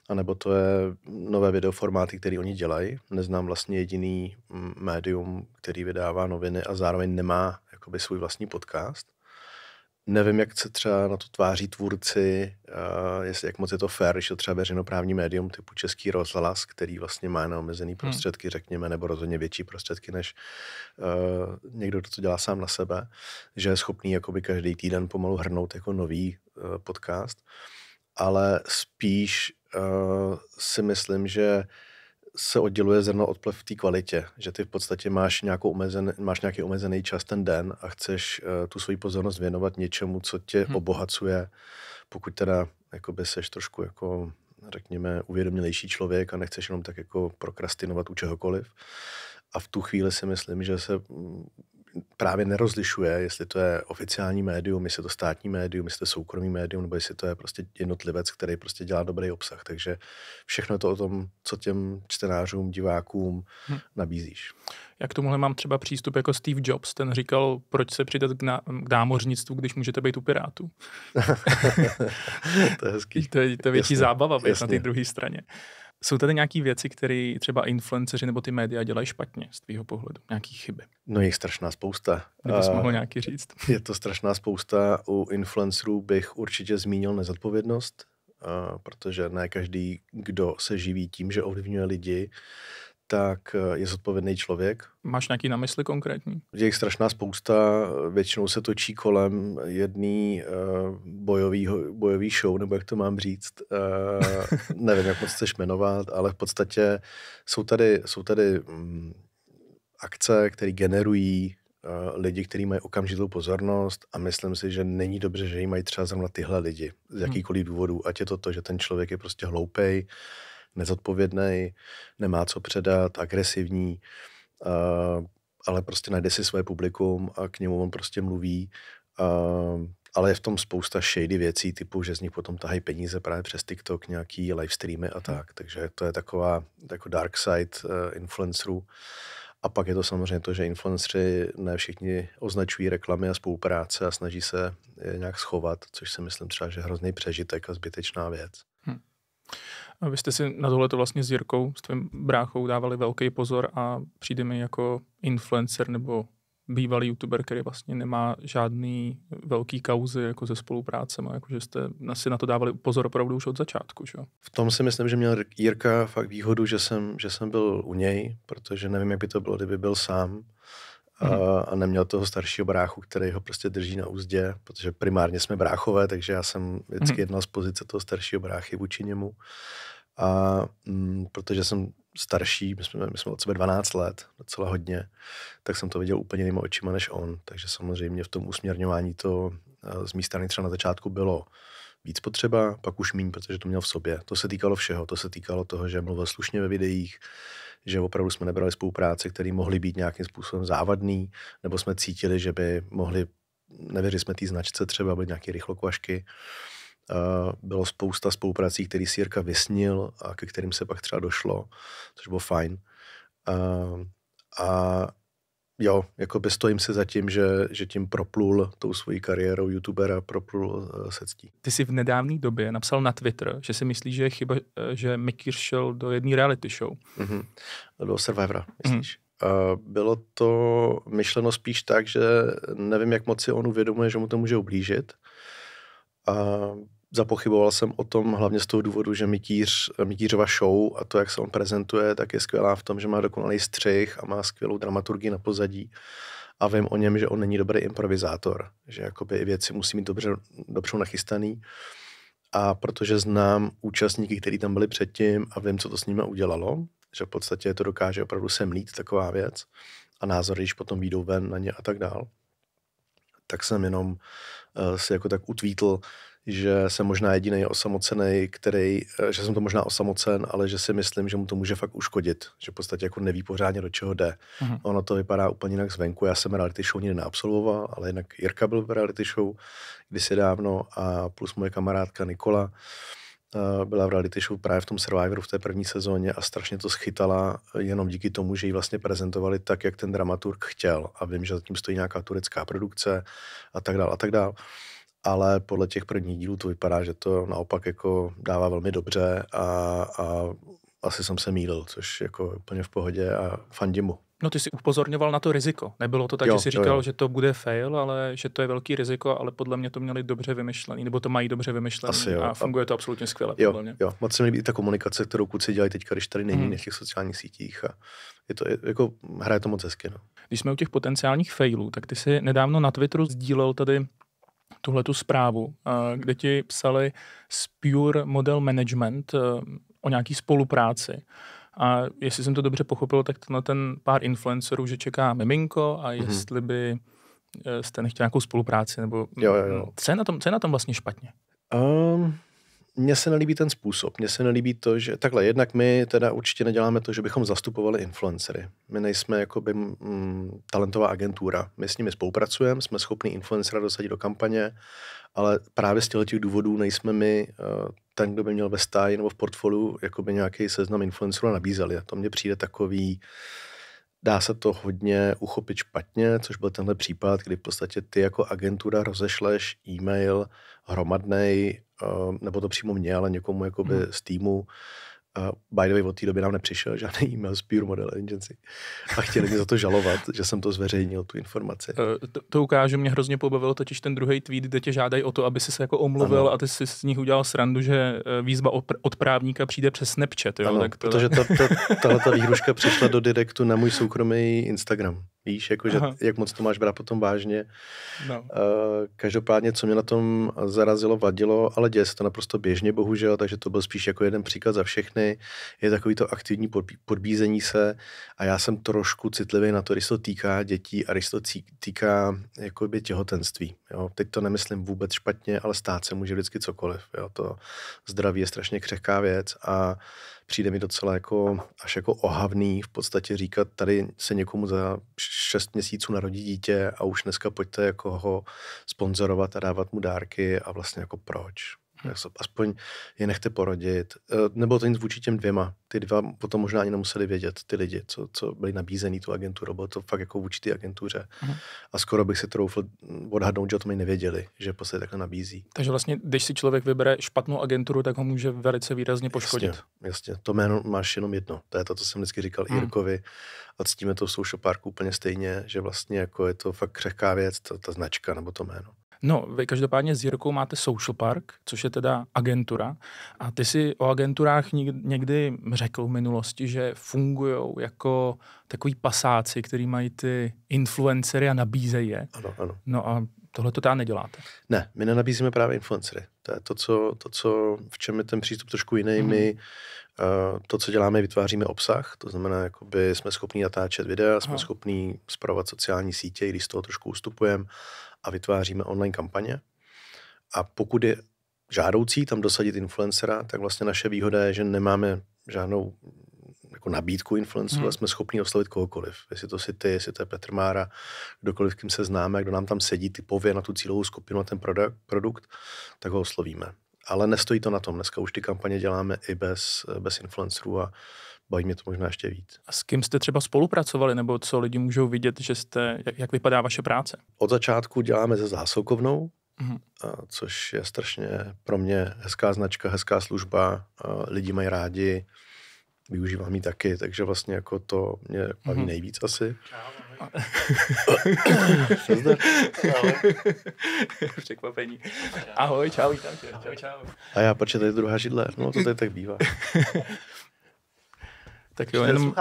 anebo to je nové videoformáty, které oni dělají. Neznám vlastně jediný mm, médium, který vydává noviny a zároveň nemá jakoby svůj vlastní podcast nevím, jak se třeba na to tváří tvůrci, uh, jestli, jak moc je to fair, když to třeba veřejnoprávní médium typu Český rozhlas, který vlastně má na omezený hmm. prostředky, řekněme, nebo rozhodně větší prostředky, než uh, někdo, kdo to dělá sám na sebe, že je schopný jakoby každý týden pomalu hrnout jako nový uh, podcast, ale spíš uh, si myslím, že se odděluje zrno od plev v té kvalitě, že ty v podstatě máš, nějakou omezen, máš nějaký omezený čas ten den a chceš uh, tu svoji pozornost věnovat něčemu, co tě hmm. obohacuje, pokud teda jakoby seš trošku jako řekněme, uvědomělejší člověk a nechceš jenom tak jako prokrastinovat u čehokoliv. A v tu chvíli si myslím, že se mm, právě nerozlišuje, jestli to je oficiální médium, jestli to státní médium, jestli to soukromý médium, nebo jestli to je prostě jednotlivec, který prostě dělá dobrý obsah. Takže všechno je to o tom, co těm čtenářům, divákům hmm. nabízíš. Jak tomuhle mám třeba přístup jako Steve Jobs, ten říkal, proč se přidat k, na, k námořnictvu, když můžete být u pirátů. to je hezký. To je, to je větší jasně, zábava být jasně. na té druhé straně. Jsou tady nějaké věci, které třeba influenceři nebo ty média dělají špatně z tvého pohledu? Nějaké chyby? No je strašná spousta. Kdybys eh, mohl nějaký říct? Je to strašná spousta. U influencerů bych určitě zmínil nezodpovědnost, eh, protože ne každý, kdo se živí tím, že ovlivňuje lidi, tak eh, je zodpovědný člověk. Máš nějaký na mysli konkrétní? Je jich strašná spousta, eh, většinou se točí kolem jedný uh, eh, bojový, bojový show, nebo jak to mám říct, uh, nevím, jak moc chceš jmenovat, ale v podstatě jsou tady, jsou tady um, akce, které generují uh, lidi, kteří mají okamžitou pozornost a myslím si, že není dobře, že ji mají třeba zrovna tyhle lidi z hmm. jakýkoliv důvodu, ať je to to, že ten člověk je prostě hloupej, nezodpovědný, nemá co předat, agresivní, a, ale prostě najde si své publikum a k němu on prostě mluví. A, ale je v tom spousta shady věcí, typu, že z nich potom tahají peníze právě přes TikTok, nějaký live streamy a mhm. tak. Takže to je taková jako dark side eh, influencerů. A pak je to samozřejmě to, že influenceri ne všichni označují reklamy a spolupráce a snaží se je nějak schovat, což si myslím třeba, že je hrozný přežitek a zbytečná věc. A vy jste si na tohle to vlastně s Jirkou, s tvým bráchou dávali velký pozor a přijde mi jako influencer nebo bývalý youtuber, který vlastně nemá žádný velký kauzy jako ze spolupráce, jako jakože jste si na to dávali pozor opravdu už od začátku, že? V tom si myslím, že měl Jirka fakt výhodu, že jsem, že jsem byl u něj, protože nevím, jak by to bylo, kdyby byl sám. Mhm. a, a neměl toho staršího bráchu, který ho prostě drží na úzdě, protože primárně jsme bráchové, takže já jsem vždycky mhm. jednal z pozice toho staršího bráchy vůči němu. A m, mm, protože jsem starší, my jsme, my jsme od sebe 12 let, docela hodně, tak jsem to viděl úplně jinýma očima než on. Takže samozřejmě v tom usměrňování to z mé strany třeba na začátku bylo víc potřeba, pak už méně, protože to měl v sobě. To se týkalo všeho. To se týkalo toho, že mluvil slušně ve videích, že opravdu jsme nebrali spolupráce, které mohly být nějakým způsobem závadný, nebo jsme cítili, že by mohli, nevěřili jsme té značce třeba, byly nějaké rychlokvašky. Eh, bylo spousta spoluprací, které si Jirka vysnil a ke kterým se pak třeba došlo, což bylo fajn. Eh, a, a jo, jako by stojím si za tím, že, že tím proplul tou svojí kariérou youtubera, proplul eh, se ctí. Ty jsi v nedávné době napsal na Twitter, že si myslí, že je chyba, eh, že Mikir šel do jedné reality show. Mm-hmm. Do Survivora, myslíš? Mm-hmm. Bylo to myšleno spíš tak, že nevím, jak moc si on uvědomuje, že mu to může ublížit. Uh, zapochyboval jsem o tom hlavně z toho důvodu, že Mikíř, Mikířova show a to, jak se on prezentuje, tak je skvělá v tom, že má dokonalý střih a má skvělou dramaturgii na pozadí. A vím o něm, že on není dobrý improvizátor, že jakoby věci musí mít dobře, dobře nachystaný. A protože znám účastníky, kteří tam byli předtím a vím, co to s nimi udělalo, že v podstatě to dokáže opravdu se mlít taková věc a názory, když potom výjdou ven na ně a tak dál, tak jsem jenom uh, si jako tak utvítl, že jsem možná jediný osamocený, který, eh, že jsem to možná osamocen, ale že si myslím, že mu to může fakt uškodit, že v podstatě jako neví pořádně, do čeho jde. Mm-hmm. Ono to vypadá úplně jinak zvenku. Já jsem reality show nikdy neabsolvoval, ale jinak Jirka byl v reality show kdysi dávno a plus moje kamarádka Nikola eh, byla v reality show právě v tom Survivoru v té první sezóně a strašně to schytala jenom díky tomu, že ji vlastně prezentovali tak, jak ten dramaturg chtěl. A vím, že zatím stojí nějaká turecká produkce a tak dál a tak dál ale podle těch prvních dílů to vypadá, že to naopak jako dává velmi dobře a, a asi jsem se mýlil, což jako úplně v pohodě a fandím mu. No ty jsi upozorňoval na to riziko. Nebylo to tak, jo, že jsi říkal, jo, jo. že to bude fail, ale že to je velký riziko, ale podle mě to měli dobře vymyšlený, nebo to mají dobře vymyšlený a funguje to absolutně skvěle. Jo, podle mě. jo. Moc se mi líbí ta komunikace, kterou kluci dělají teď, když tady není hmm. na těch sociálních sítích a je to, je, jako, hraje to moc hezky. No. Když jsme u těch potenciálních failů, tak ty si nedávno na Twitteru sdílel tady tuhle tu zprávu, eh, kde ti psali z Pure Model Management eh, o nějaký spolupráci. A jestli jsem to dobře pochopil, tak na ten pár influencerů, že čeká miminko a mhm. jestli by eh, jste nechtěli nějakou spolupráci, nebo jo, jo, jo. Co, je na tom, co je na tom vlastně špatně? Um, mně se nelíbí ten způsob. Mně se nelíbí to, že takhle jednak my teda určitě neděláme to, že bychom zastupovali influencery. My nejsme jakoby mm, talentová agentura. My s nimi spolupracujeme, jsme schopni influencera dosadit do kampaně, ale právě z těch důvodů nejsme my eh, ten, kdo by měl ve stáji nebo v portfoliu jakoby nějaký seznam influencerů nabízeli. A to mně přijde takový, uh, Dá se to hodně uchopit špatně, což byl tenhle případ, kdy v podstatě ty jako agentura rozešleš e-mail hromadnej, eh, nebo to přímo mě, ale někomu jakoby hmm. z týmu, Uh, by the way, od té doby nám nepřišel žádný e-mail z Pure Model Agency a chtěli mě za to žalovat, že jsem to zveřejnil, tu informaci. Uh, to, to ukážu, mě hrozně pobavilo totiž ten druhý tweet, kde tě žádají o to, aby si se jako omluvil ano. a ty si z nich udělal srandu, že eh, výzva od právníka přijde přes Snapchat. Jo? Ano, tak to... protože ta, ta, tahle výhruška přišla do direktu na můj soukromý Instagram. Víš, jako, že, jak moc to máš brát potom vážně. No. Uh, každopádně, co mě na tom zarazilo, vadilo, ale děje se to naprosto běžně, bohužel, takže to byl spíš jako jeden příklad za všechny, je takový to aktivní podbízení se a já jsem trošku citlivý na to, když to týká dětí a když to týká jakoby těhotenství. Jo? Teď to nemyslím vůbec špatně, ale stát se může vždycky cokoliv. Jo? To zdraví je strašně křehká věc a přijde mi docela jako, až jako ohavný v podstatě říkat, tady se někomu za šest měsíců narodí dítě a už dneska pojďte jako ho sponzorovat a dávat mu dárky a vlastně jako proč. Mm-hmm. aspoň je nechte porodit. Eh, nebo to nic vůči těm dvěma. Ty dva potom možná ani nemuseli vědět, ty lidi, co, co byli nabízený tu agenturu. Bylo to fakt jako vůči té agentuře. Uh-huh. A skoro bych si troufl odhadnout, že o tom nevěděli, že prostě takhle nabízí. Takže vlastně, když si člověk vybere špatnou agenturu, tak ho může velice výrazně poškodit. Jasně, jasně. to jméno máš jenom jedno. To je to, co jsem vždycky říkal uh-huh. Jirkovi. A ctíme to v Social Parku úplně stejně, že vlastně jako je to fakt křehká věc, ta, ta značka nebo to jméno. No, vy každopádně s Jirkou máte Social Park, což je teda agentura. A ty si o agenturách někdy řekl v minulosti, že fungují jako takový pasáci, který mají ty influencery a nabízejí je. Ano, ano. No a tohle to teda neděláte. Ne, my nenabízíme právě influencery. To je to, co, to, co v čem je ten přístup trošku jiný. Mm. My uh, to, co děláme, vytváříme obsah, to znamená, jakoby jsme schopni natáčet videa, jsme schopni spravovat sociální sítě, i když z toho trošku ustupujeme a vytváříme online kampaně. A pokud je žádoucí tam dosadit influencera, tak vlastně naše výhoda je, že nemáme žádnou jako nabídku influencerů hmm. ale jsme schopni oslovit kohokoliv. Jestli to si ty, jestli to je Petr Mára, kdokoliv, kým se známe, kdo nám tam sedí typově na tu cílovou skupinu, a ten produkt, tak ho oslovíme. Ale nestojí to na tom. Dneska už ty kampaně děláme i bez, bez influencerů a baví mě to možná ještě víc. A s kým jste třeba spolupracovali, nebo co lidi můžou vidět, že jste, jak, jak vypadá vaše práce? Od začátku děláme se zásilkovnou, mm-hmm. což je strašně pro mě hezká značka, hezká služba, lidi mají rádi, využívám ji taky, takže vlastně jako to mě baví mm-hmm. nejvíc asi. Překvapení. Ahoj, čau, čau, čau, čau. A já, proč je tady druhá židle? No to tady tak bývá. Tak jo, jenom,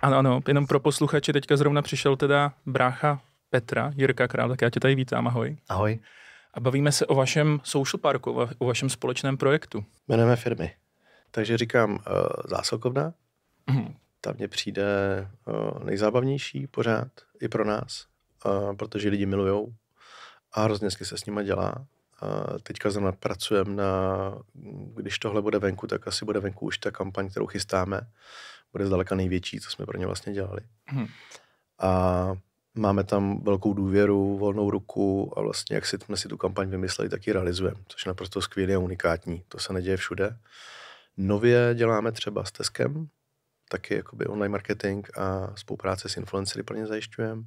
Ano, ano, jenom pro posluchače teďka zrovna přišel teda brácha Petra, Jirka Král, tak já tě tady vítám, ahoj. Ahoj. A bavíme se o vašem social parku, o vašem společném projektu. Jmenujeme firmy. Takže říkám uh, zásilkovna, mm. tam mně přijde uh, nejzábavnější pořád, i pro nás, uh, protože lidi milujou a hrozně se s nima dělá. Uh, teďka zrovna pracujeme na, když tohle bude venku, tak asi bude venku už ta kampaň, kterou chystáme, bude zdaleka největší, co jsme pro ně vlastně dělali. Hmm. A máme tam velkou důvěru, volnou ruku a vlastně jak si, jsme si tu kampaň vymysleli, tak ji realizujeme, což je naprosto skvělé a unikátní. To se neděje všude. Nově děláme třeba s Teskem, taky jakoby online marketing a spolupráce s influencery plně zajišťujeme.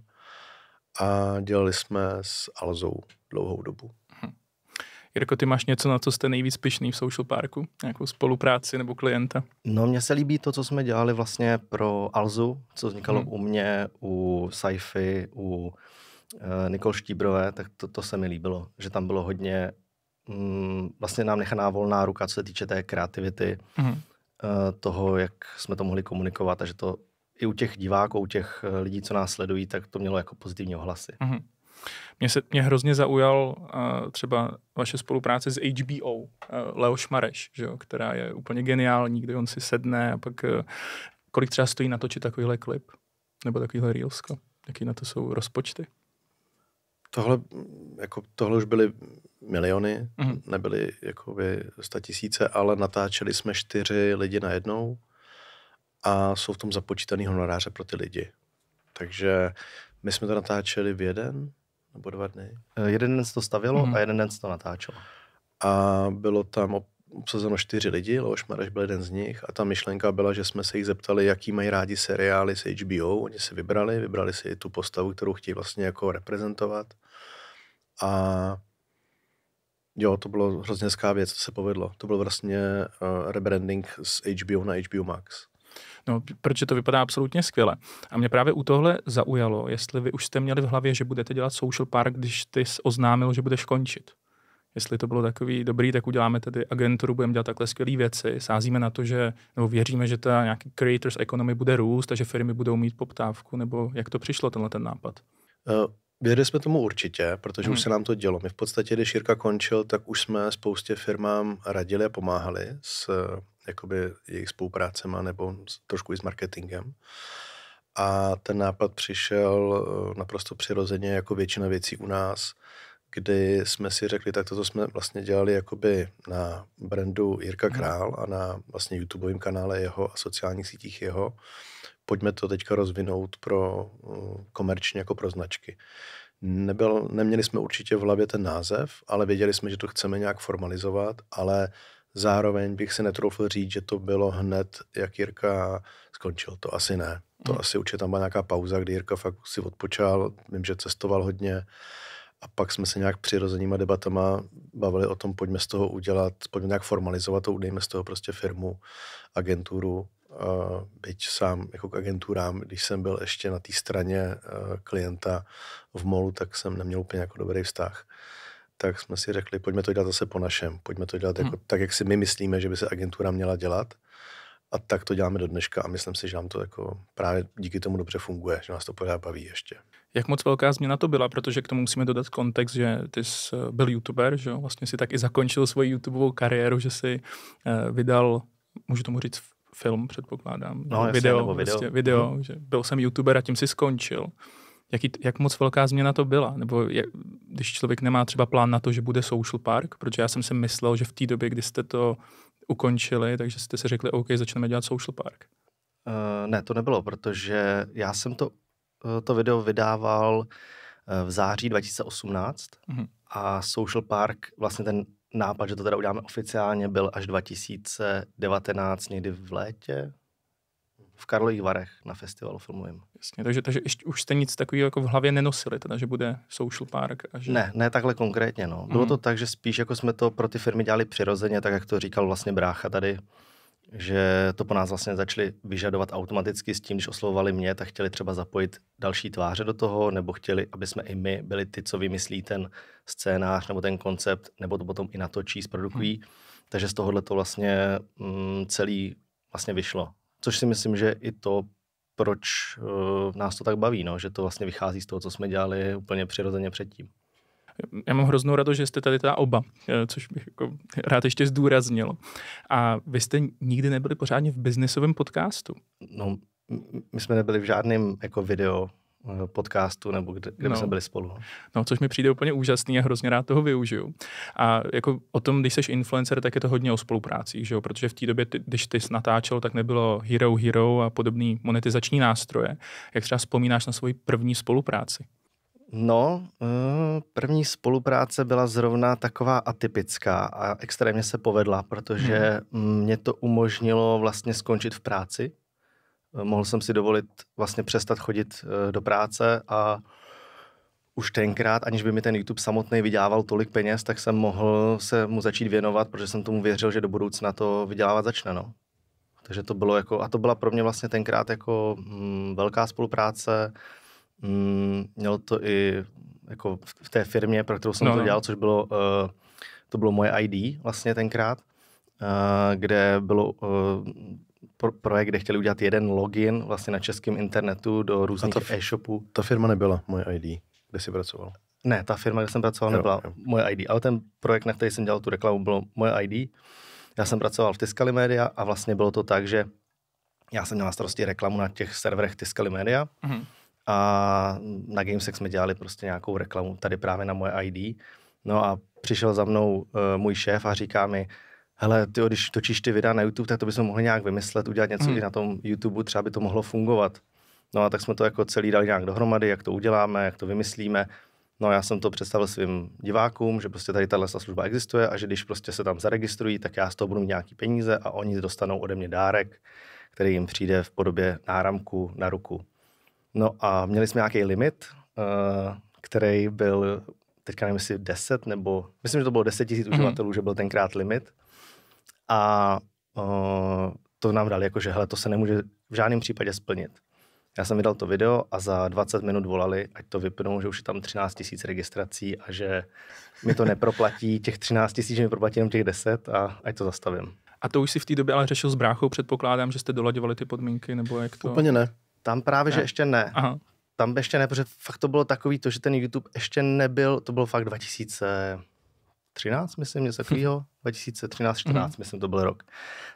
A dělali jsme s Alzou dlouhou dobu. Jirko, ty máš něco, na co jste nejvíc pišný v Social Parku? Nějakou spolupráci nebo klienta? No, mně se líbí to, co jsme dělali vlastně pro Alzu, co vznikalo hmm. u mě, u Saify, u e, Nikol Štíbrové, tak to, to se mi líbilo, že tam bylo hodně, mm, vlastně nám nechaná volná ruka, co se týče té kreativity, hmm. e, toho, jak jsme to mohli komunikovat, takže to i u těch diváků, u těch eh, lidí, co nás sledují, tak to mělo jako pozitivní ohlasy. Mm-hmm. Mě, se, mě hrozně zaujal uh, třeba vaše spolupráce s HBO, uh, eh, Leoš Mareš, že jo, která je úplně geniální, kdy on si sedne a pak uh, kolik třeba stojí natočit takovýhle klip nebo takovýhle reelsko. Jaký na to jsou rozpočty? Tohle, jako, tohle už byly miliony, mm-hmm. nebyly by tisíce, ale natáčeli jsme čtyři lidi na jednou a jsou v tom započítaný honoráře pro ty lidi. Takže my jsme to natáčeli v jeden, nebo dva dny. Eh, jeden den se to stavilo mm. a jeden den se to natáčelo. A bylo tam obsazeno čtyři lidi, Leoš Mareš byl jeden z nich a ta myšlenka byla, že jsme se jich zeptali, jaký mají rádi seriály s HBO, oni si vybrali, vybrali si tu postavu, kterou chtějí vlastně jako reprezentovat a jo, to bylo hrozně hezká věc, co se povedlo. To byl vlastně eh, rebranding z HBO na HBO Max. No, protože to vypadá absolutně skvěle. A mě právě u tohle zaujalo, jestli vy už jste měli v hlavě, že budete dělat social park, když ty jsi oznámil, že budeš končit. Jestli to bylo takový dobrý, tak uděláme tedy agenturu, budeme dělat takhle skvělé věci, sázíme na to, že, nebo věříme, že ta nějaký creators economy bude růst a že firmy budou mít poptávku, nebo jak to přišlo, tenhle ten nápad? Uh. Věřili jsme tomu určitě, protože hmm. už se nám to dělo. My v podstatě, když Jirka končil, tak už jsme spoustě firmám radili a pomáhali s jakoby jejich spoluprácema nebo trošku i s marketingem. A ten nápad přišel eh, naprosto přirozeně jako většina věcí u nás, kdy jsme si řekli, tak toto jsme vlastně dělali jakoby na brandu Jirka mhm. Král a na vlastně YouTubeovém kanále jeho a sociálních sítích jeho. Pojďme to teďka rozvinout pro eh, komerčně jako pro značky. Nebyl, neměli jsme určitě v hlavě ten název, ale věděli jsme, že to chceme nějak formalizovat, ale Zároveň bych si netroufl říct, že to bylo hned, jak Jirka skončil. To asi ne. To hmm. asi určitě tam byla nějaká pauza, kdy Jirka fakt si odpočal. Vím, že cestoval hodně. A pak jsme se nějak přirozenýma debatama bavili o tom, pojďme z toho udělat, pojďme nějak formalizovat to, udejme z toho prostě firmu, agenturu. Uh, byť sám jako k agenturám, když jsem byl ještě na té straně uh, klienta v molu, tak jsem neměl úplně jako dobrý vztah tak jsme si řekli, pojďme to dělat zase po našem, pojďme to dělat hmm. jako, hmm. tak, jak si my myslíme, že by se agentura měla dělat. A tak to děláme do dneška a myslím si, že nám to jako právě díky tomu dobře funguje, že nás to pořád baví ještě. Jak moc velká změna to byla, protože k tomu musíme dodat kontext, že ty jsi eh, byl youtuber, že vlastně si tak i zakončil svoji YouTubeovou kariéru, že si eh, vydal, můžu tomu říct, film, předpokládám, no, video, nebo video. Vlastně, video hmm. že byl jsem youtuber a tím si skončil. Jaký, jak moc velká změna to byla? Nebo je, když člověk nemá třeba plán na to, že bude social park, protože já jsem si myslel, že v té době, kdy jste to ukončili, takže jste si řekli, OK, začneme dělat social park. Uh, ne, to nebylo, protože já jsem to, eh, to video vydával eh, v září 2018 uh-huh. Mhm. a Social Park, vlastně ten nápad, že to teda uděláme oficiálně, byl až 2019, někdy v létě, v Karlových Varech na festivalu filmovém. Jasně, takže, takže ještě, už jste nic takového jako v hlavě nenosili, teda, že bude social park? A že... Ne, ne takhle konkrétně. No. Bylo mm. to tak, že spíš jako jsme to pro ty firmy dělali přirozeně, tak jak to říkal vlastně brácha tady, že to po nás vlastně začali vyžadovat automaticky s tím, když oslovovali mě, tak chtěli třeba zapojit další tváře do toho, nebo chtěli, aby jsme i my byli ty, co vymyslí ten scénář nebo ten koncept, nebo to potom i natočí, zprodukují. Hmm. Takže z tohohle to vlastně mm, celý vlastně vyšlo což si myslím, že i to, proč uh, nás to tak baví, no, že to vlastně vychází z toho, co jsme dělali úplně přirozeně předtím. Já mám hroznou radost, že jste tady ta oba, eh, což bych jako rád ještě zdůraznil. A vy jste nikdy nebyli pořádně v biznesovém podcastu? No, my jsme nebyli v žádném jako video Eh, podcastu nebo kde, kde no. jsme byli spolu. No. no, což mi přijde úplně úžasný a hrozně rád toho využiju. A jako o tom, když jsi influencer, tak je to hodně o spolupráci, že jo? protože v té době, ty, když ty jsi natáčel, tak nebylo Hero Hero a podobný monetizační nástroje. Jak třeba vzpomínáš na svoji první spolupráci? No, eh, první spolupráce byla zrovna taková atypická a extrémně se povedla, protože hmm. mě to umožnilo vlastně skončit v práci, Eh, mohl jsem si dovolit vlastně přestat chodit eh, do práce a už tenkrát, aniž by mi ten YouTube samotný vydával tolik peněz, tak jsem mohl se mu začít věnovat, protože jsem tomu věřil, že do budoucna to vydělávat začne, no. Takže to bylo jako, a to byla pro mě vlastně tenkrát jako mm, velká spolupráce, mm, mělo to i jako v té firmě, pro kterou jsem no, to no. dělal, což bylo, uh, to bylo moje ID vlastně tenkrát, uh, kde bylo uh, pro- projekt, kde chtěli udělat jeden login vlastně na českém internetu do různých e-shopů. Ta firma nebyla moje ID, kde jsi pracoval? Ne, ta firma, kde jsem pracoval, jo, nebyla jo. moje ID, ale ten projekt, na který jsem dělal tu reklamu, bylo moje ID. Já jsem pracoval v Tiskali Media a vlastně bylo to tak, že já jsem měl na starosti reklamu na těch serverech Tiskali Media mm-hmm. a na Gamesex jsme dělali prostě nějakou reklamu tady právě na moje ID. No a přišel za mnou uh, můj šéf a říká mi, hele, ty, když točíš ty videa na YouTube, tak to bychom mohli nějak vymyslet, udělat něco hmm. i na tom YouTube, třeba by to mohlo fungovat. No a tak jsme to jako celý dali nějak dohromady, jak to uděláme, jak to vymyslíme. No já jsem to představil svým divákům, že prostě tady tahle služba existuje a že když prostě se tam zaregistrují, tak já z toho budu mít nějaký peníze a oni dostanou ode mě dárek, který jim přijde v podobě náramku na ruku. No a měli jsme nějaký limit, eh, který byl, teďka nevím, jestli 10 nebo, myslím, že to bylo 10 tisíc mm-hmm. uživatelů, že byl tenkrát limit. A uh, to nám dali, jako, že hele, to se nemůže v žádném případě splnit. Já jsem vydal to video a za 20 minut volali, ať to vypnou, že už je tam 13 tisíc registrací a že mi to neproplatí, těch 13 tisíc, že mi proplatí jenom těch 10 a ať to zastavím. A to už si v té době ale řešil s bráchou, předpokládám, že jste doladěvali ty podmínky, nebo jak to? Úplně ne. Tam právě, ne? že ještě ne. Aha. Tam ještě ne, protože fakt to bylo takový to, že ten YouTube ještě nebyl, to bylo fakt 2000, 2013, myslím, něco takového, 2013, 14, mm myslím, to byl rok.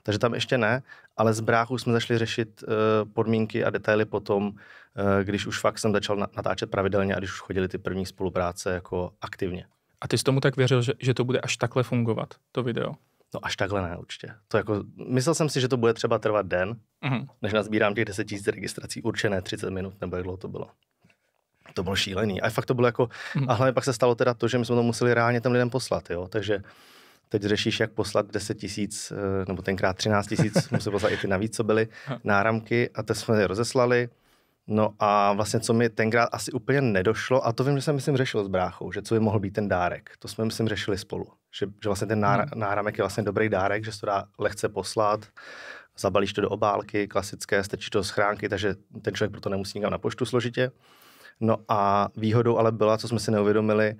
Takže tam ještě ne, ale z bráchu jsme začali řešit uh, podmínky a detaily potom, uh, když už fakt jsem začal natáčet pravidelně a když už chodili ty první spolupráce jako aktivně. A ty jsi tomu tak věřil, že, že to bude až takhle fungovat, to video? No až takhle ne, určitě. To jako, myslel jsem si, že to bude třeba trvat den, mm-hmm. než nazbírám těch 10 000 registrací, určené 30 minut, nebo jak dlouho to bylo to bylo šílený. A fakt to bylo jako, mhm. a hlavně pak se stalo teda to, že my jsme to museli reálně tam lidem poslat, jo, takže teď řešíš, jak poslat 10 tisíc, eh, nebo tenkrát 13 tisíc, musel poslat i ty navíc, co byly, náramky a ty jsme je rozeslali. No a vlastně, co mi tenkrát asi úplně nedošlo, a to vím, že jsem, myslím, řešil s bráchou, že co by mohl být ten dárek. To jsme, myslím, řešili spolu. Že, že vlastně ten nára, mhm. náramek je vlastně dobrý dárek, že se to dá lehce poslat, zabalíš to do obálky, klasické, stečí to do schránky, takže ten člověk proto nemusí nikam na poštu složitě. No a výhodou ale byla, co jsme si neuvědomili,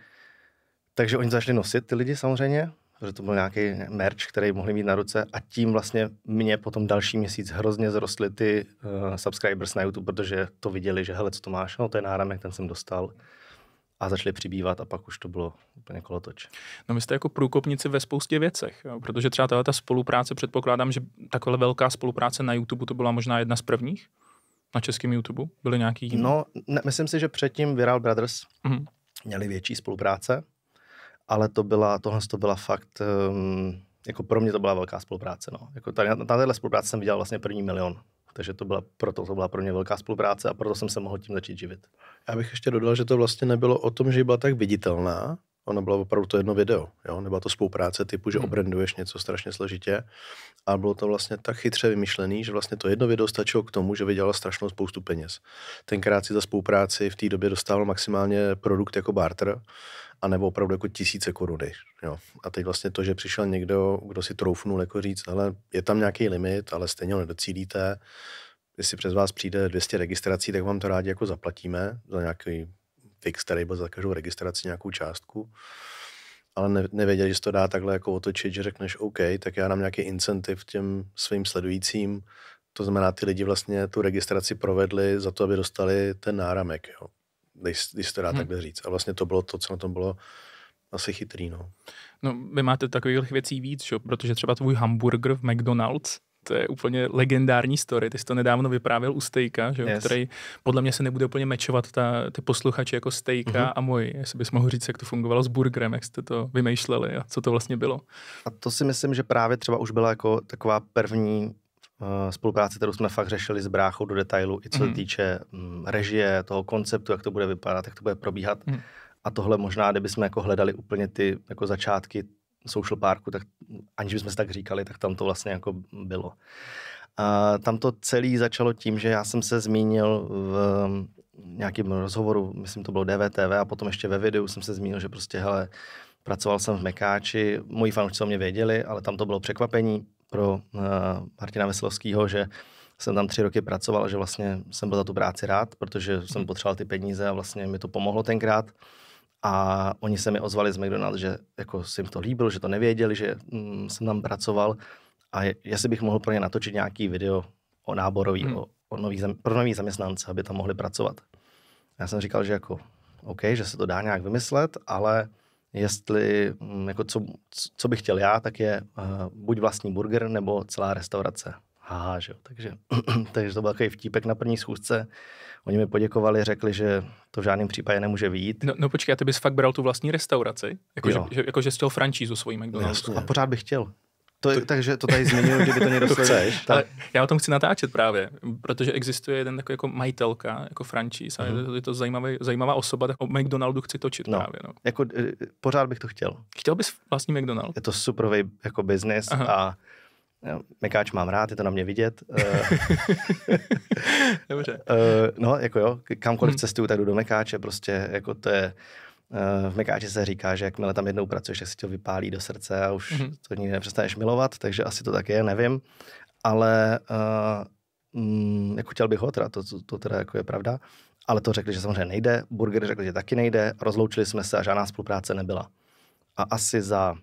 takže oni začali nosit ty lidi samozřejmě, protože to byl nějaký merch, který mohli mít na ruce a tím vlastně mě potom další měsíc hrozně zrostly ty uh, subscribers na YouTube, protože to viděli, že hele, co to máš, no to je náramek, ten jsem dostal a začali přibývat a pak už to bylo úplně kolotoč. No vy jste jako průkopníci ve spoustě věcech, jo? protože třeba tahle ta spolupráce, předpokládám, že takhle velká spolupráce na YouTube to byla možná jedna z prvních? na českém YouTube? Byly nějaký jiný? No, ne, myslím si, že předtím Viral Brothers mm-hmm. měli větší spolupráce, ale to byla, tohle to byla fakt, um, jako pro mě to byla velká spolupráce. No. Jako tady, na, na téhle spolupráce jsem vydělal vlastně první milion. Takže to byla, proto to byla pro mě velká spolupráce a proto jsem se mohl tím začít živit. Já bych ještě dodal, že to vlastně nebylo o tom, že byla tak viditelná, ono bylo opravdu to jedno video, jo? nebo to spolupráce typu, že hmm. obrenduješ něco strašně složitě, a bylo to vlastně tak chytře vymyšlený, že vlastně to jedno video stačilo k tomu, že vydělala strašnou spoustu peněz. Tenkrát si za spolupráci v té době dostával maximálně produkt jako barter, a nebo opravdu jako tisíce koruny. Jo. A teď vlastně to, že přišel někdo, kdo si troufnul jako říct, ale je tam nějaký limit, ale stejně ho nedocílíte, jestli přes vás přijde 200 registrací, tak vám to rádi jako zaplatíme za nějaký fix, který byl za každou registraci nějakou částku, ale ne, nevěděli, že se to dá takhle jako otočit, že řekneš OK, tak já dám nějaký incentiv těm svým sledujícím, to znamená, ty lidi vlastně tu registraci provedli za to, aby dostali ten náramek, jo. Když, když se to dá hmm. takhle říct. A vlastně to bylo to, co na tom bylo asi chytrý, no. No, vy máte takových věcí víc, že? protože třeba tvůj hamburger v McDonald's to je úplně legendární story. Ty jsi to nedávno vyprávěl u Stejka, že, yes. který podle mě se nebude úplně mečovat ta, ty posluchači jako Stejka uh-huh. a moji. Jestli bys mohl říct, jak to fungovalo s burgerem, jak jste to vymýšleli a co to vlastně bylo. A to si myslím, že právě třeba už byla jako taková první eh, spolupráce. kterou jsme fakt řešili s bráchou do detailu, i co se mhm. mm. týče režie, toho konceptu, jak to bude vypadat, jak to bude probíhat. Mm. A tohle možná, kdybychom jako hledali úplně ty jako začátky social parku, tak aniž bychom se tak říkali, tak tam to vlastně jako bylo. A tam to celé začalo tím, že já jsem se zmínil v mm, nějakém rozhovoru, myslím to bylo DVTV a potom ještě ve videu jsem se zmínil, že prostě hele, pracoval jsem v Mekáči, moji fanoušci o mě věděli, ale tam to bylo překvapení pro uh, Martina Veselovského, že jsem tam tři roky pracoval a že vlastně jsem byl za tu práci rád, protože jsem mhm. potřeboval ty peníze a vlastně mi to pomohlo tenkrát. A oni se mi ozvali z McDonald's, že jako se jim to líbil, že to nevěděli, že mm, jsem tam pracoval a jestli bych mohl pro ně natočit nějaký video o náborový, hmm. o, o nový zem, pro nový zaměstnance, aby tam mohli pracovat. Já jsem říkal, že jako OK, že se to dá nějak vymyslet, ale jestli, mm, jako co, co bych chtěl já, tak je uh, buď vlastní burger, nebo celá restaurace. Haha, že jo. Takže, takže to byl takový vtípek na první schůzce, Oni mi poděkovali, řekli, že to v žádném případě nemůže výjít. No, no počkej, a ty bys fakt bral tu vlastní restauraci? Jako, jo. že, jako že jsi chtěl franšízu svojí McDonald's. No, a pořád bych chtěl. To, to, takže to tady změnil, kdyby to někdo chceš. Tak. Ale já o tom chci natáčet právě, protože existuje jeden takový jako majitelka, jako franchise, mm-hmm. je to zajímavý, zajímavá osoba, tak o McDonaldu chci točit no, právě. No. Jako, eh, pořád bych to chtěl. Chtěl bys vlastní McDonald? Je to super jako business Aha. a Mekáč mám rád, je to na mě vidět. Eh. Dobře. Eh, no, jako jo, kamkoliv hmm. cestuju, tak jdu do Mekáče, prostě jako to je... Eh, v Mekáči se říká, že jakmile tam jednou pracuješ, tak si to vypálí do srdce a už hmm. to nikdy nepřestaneš milovat, takže asi to tak je, nevím. Ale uh, jako chtěl bych ho, teda, to, to, to teda jako je pravda, ale to řekli, že samozřejmě nejde, burger řekli, že taky nejde, rozloučili jsme se a žádná spolupráce nebyla. A asi za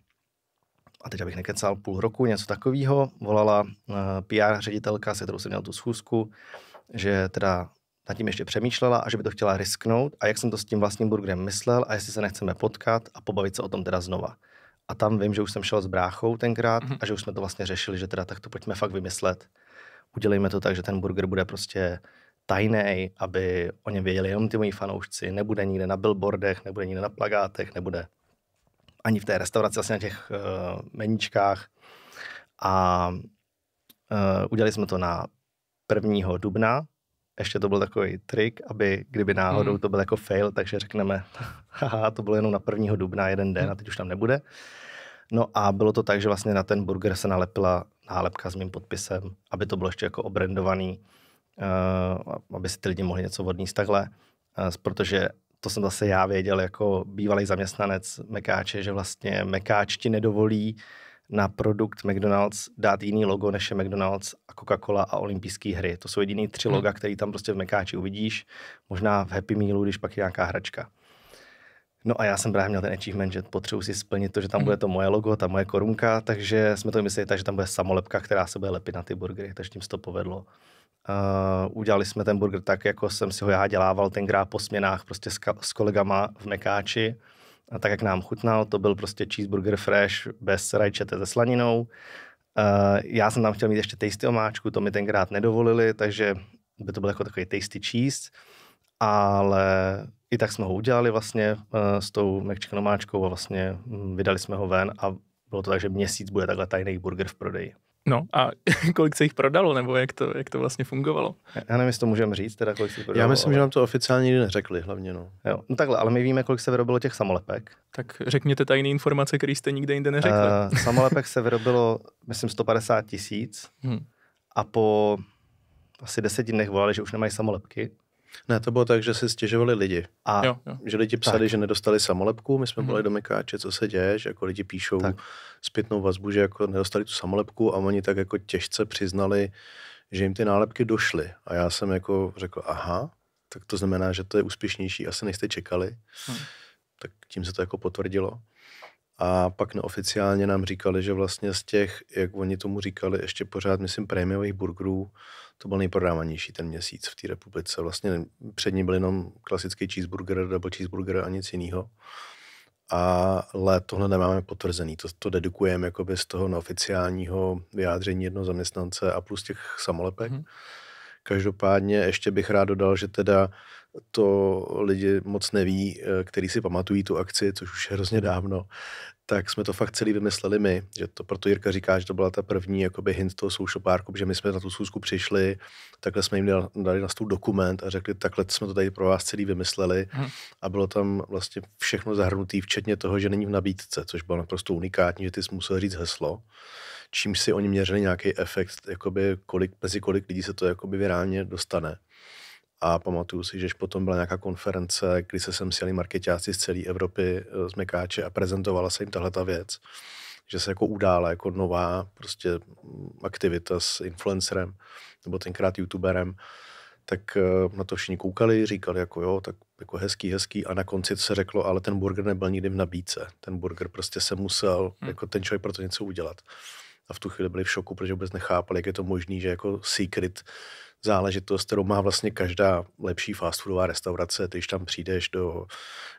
a teď abych nekecal, půl roku, něco takového, volala eh, PR ředitelka, se kterou jsem měl tu schůzku, že teda nad tím ještě přemýšlela a že by to chtěla risknout a jak jsem to s tím vlastním burgerem myslel a jestli se nechceme potkat a pobavit se o tom teda znova. A tam vím, že už jsem šel s bráchou tenkrát mhm. a že už jsme to vlastně řešili, že teda tak to pojďme fakt vymyslet. Udělejme to tak, že ten burger bude prostě tajný, aby o něm věděli jenom ty moji fanoušci, nebude nikde na billboardech, nebude nikde na plagátech, nebude ani v té restauraci, vlastně na těch uh, meníčkách. A uh, udělali jsme to na 1. dubna. Ještě to byl takový trik, aby kdyby náhodou hmm. to byl jako fail, takže řekneme, haha, to bylo jenom na 1. dubna jeden den a teď už tam nebude. No a bylo to tak, že vlastně na ten burger se nalepila nálepka s mým podpisem, aby to bylo ještě jako obrendovaný, uh, aby si ty lidi mohli něco odníst takhle, uh, protože to jsem zase já věděl jako bývalý zaměstnanec Mekáče, že vlastně Mekáč ti nedovolí na produkt McDonald's dát jiný logo, než je McDonald's a Coca-Cola a olympijské hry. To jsou jediný tři hmm. loga, který tam prostě v Mekáči uvidíš, možná v Happy Mealu, když pak je nějaká hračka. No a já jsem právě měl ten achievement, že potřebuji si splnit to, že tam hmm. bude to moje logo, ta moje korunka, takže jsme to mysleli tak, že tam bude samolepka, která se bude lepit na ty burgery, takže tím se to povedlo. Uh, udělali jsme ten burger tak, jako jsem si ho já dělával tenkrát po směnách prostě s, ka- s kolegama v Mekáči. A tak, jak nám chutnal, to byl prostě cheeseburger fresh bez rajčete se slaninou. Uh, já jsem tam chtěl mít ještě tasty omáčku, to mi tenkrát nedovolili, takže by to byl jako takový tasty cheese. Ale i tak jsme ho udělali vlastně uh, s tou McChicken omáčkou a vlastně hm, vydali jsme ho ven a bylo to tak, že měsíc bude takhle tajný burger v prodeji. No a kolik se jich prodalo, nebo jak to, jak to vlastně fungovalo? Já nevím, jestli to můžeme říct, teda kolik se prodalo. Já myslím, ale... že nám to oficiálně nikdy neřekli, hlavně no. Jo. no. takhle, ale my víme, kolik se vyrobilo těch samolepek. Tak řekněte tajné informace, které jste nikde jinde neřekli. Uh, samolepek se vyrobilo, myslím, 150 tisíc hmm. a po asi deseti dnech volali, že už nemají samolepky ne, to bylo tak, že si stěžovali lidi. A jo, jo. že lidi psali, tak. že nedostali samolepku. My jsme mhm. byli domykáče, co se děje, že jako lidi píšou tak. zpětnou vazbu, že jako nedostali tu samolepku a oni tak jako těžce přiznali, že jim ty nálepky došly. A já jsem jako řekl, aha, tak to znamená, že to je úspěšnější, asi nejste čekali. Hmm. Tak tím se to jako potvrdilo. A pak neoficiálně nám říkali, že vlastně z těch, jak oni tomu říkali, ještě pořád, myslím, prémiových burgerů, to byl nejprodávanější ten měsíc v té republice. Vlastně před ním byl jenom klasický cheeseburger, double cheeseburger a nic jiného. Ale tohle nemáme potvrzený. To, to dedukujeme jakoby z toho neoficiálního vyjádření jednoho zaměstnance a plus těch samolepek. hmm Každopádně ještě bych rád dodal, že teda to lidi moc neví, eh, který si pamatují tu akci, což už je hrozně dávno, tak jsme to fakt celý vymysleli my, že to proto Jirka říká, že to byla ta první jakoby hint toho social parku, že my jsme na tu schůzku přišli, takhle jsme jim dali, dali na stůl dokument a řekli, takhle jsme to tady pro vás celý vymysleli hmm. a bylo tam vlastně všechno zahrnutý, včetně toho, že není v nabídce, což bylo naprosto unikátní, že ty jsi musel říct heslo, čím si oni měřili nějaký efekt, jakoby kolik, mezi kolik lidí se to jakoby virálně dostane. A pamatuju si, že potom byla nějaká konference, kdy se sem sjeli marketáci z celé Evropy eh, z Mekáče a prezentovala se jim tahle ta věc, že se jako udála jako nová prostě mm, aktivita s influencerem nebo tenkrát youtuberem, tak eh, na to všichni koukali, říkali jako jo, tak jako hezký, hezký a na konci se řeklo, ale ten burger nebyl nikdy v nabídce. Ten burger prostě se musel, hmm. jako ten člověk pro to něco udělat. A v tu chvíli byli v šoku, protože vůbec nechápali, jak je to možný, že jako Secret záležitost, kterou má vlastně každá lepší fast foodová restaurace. Ty, když tam přijdeš do,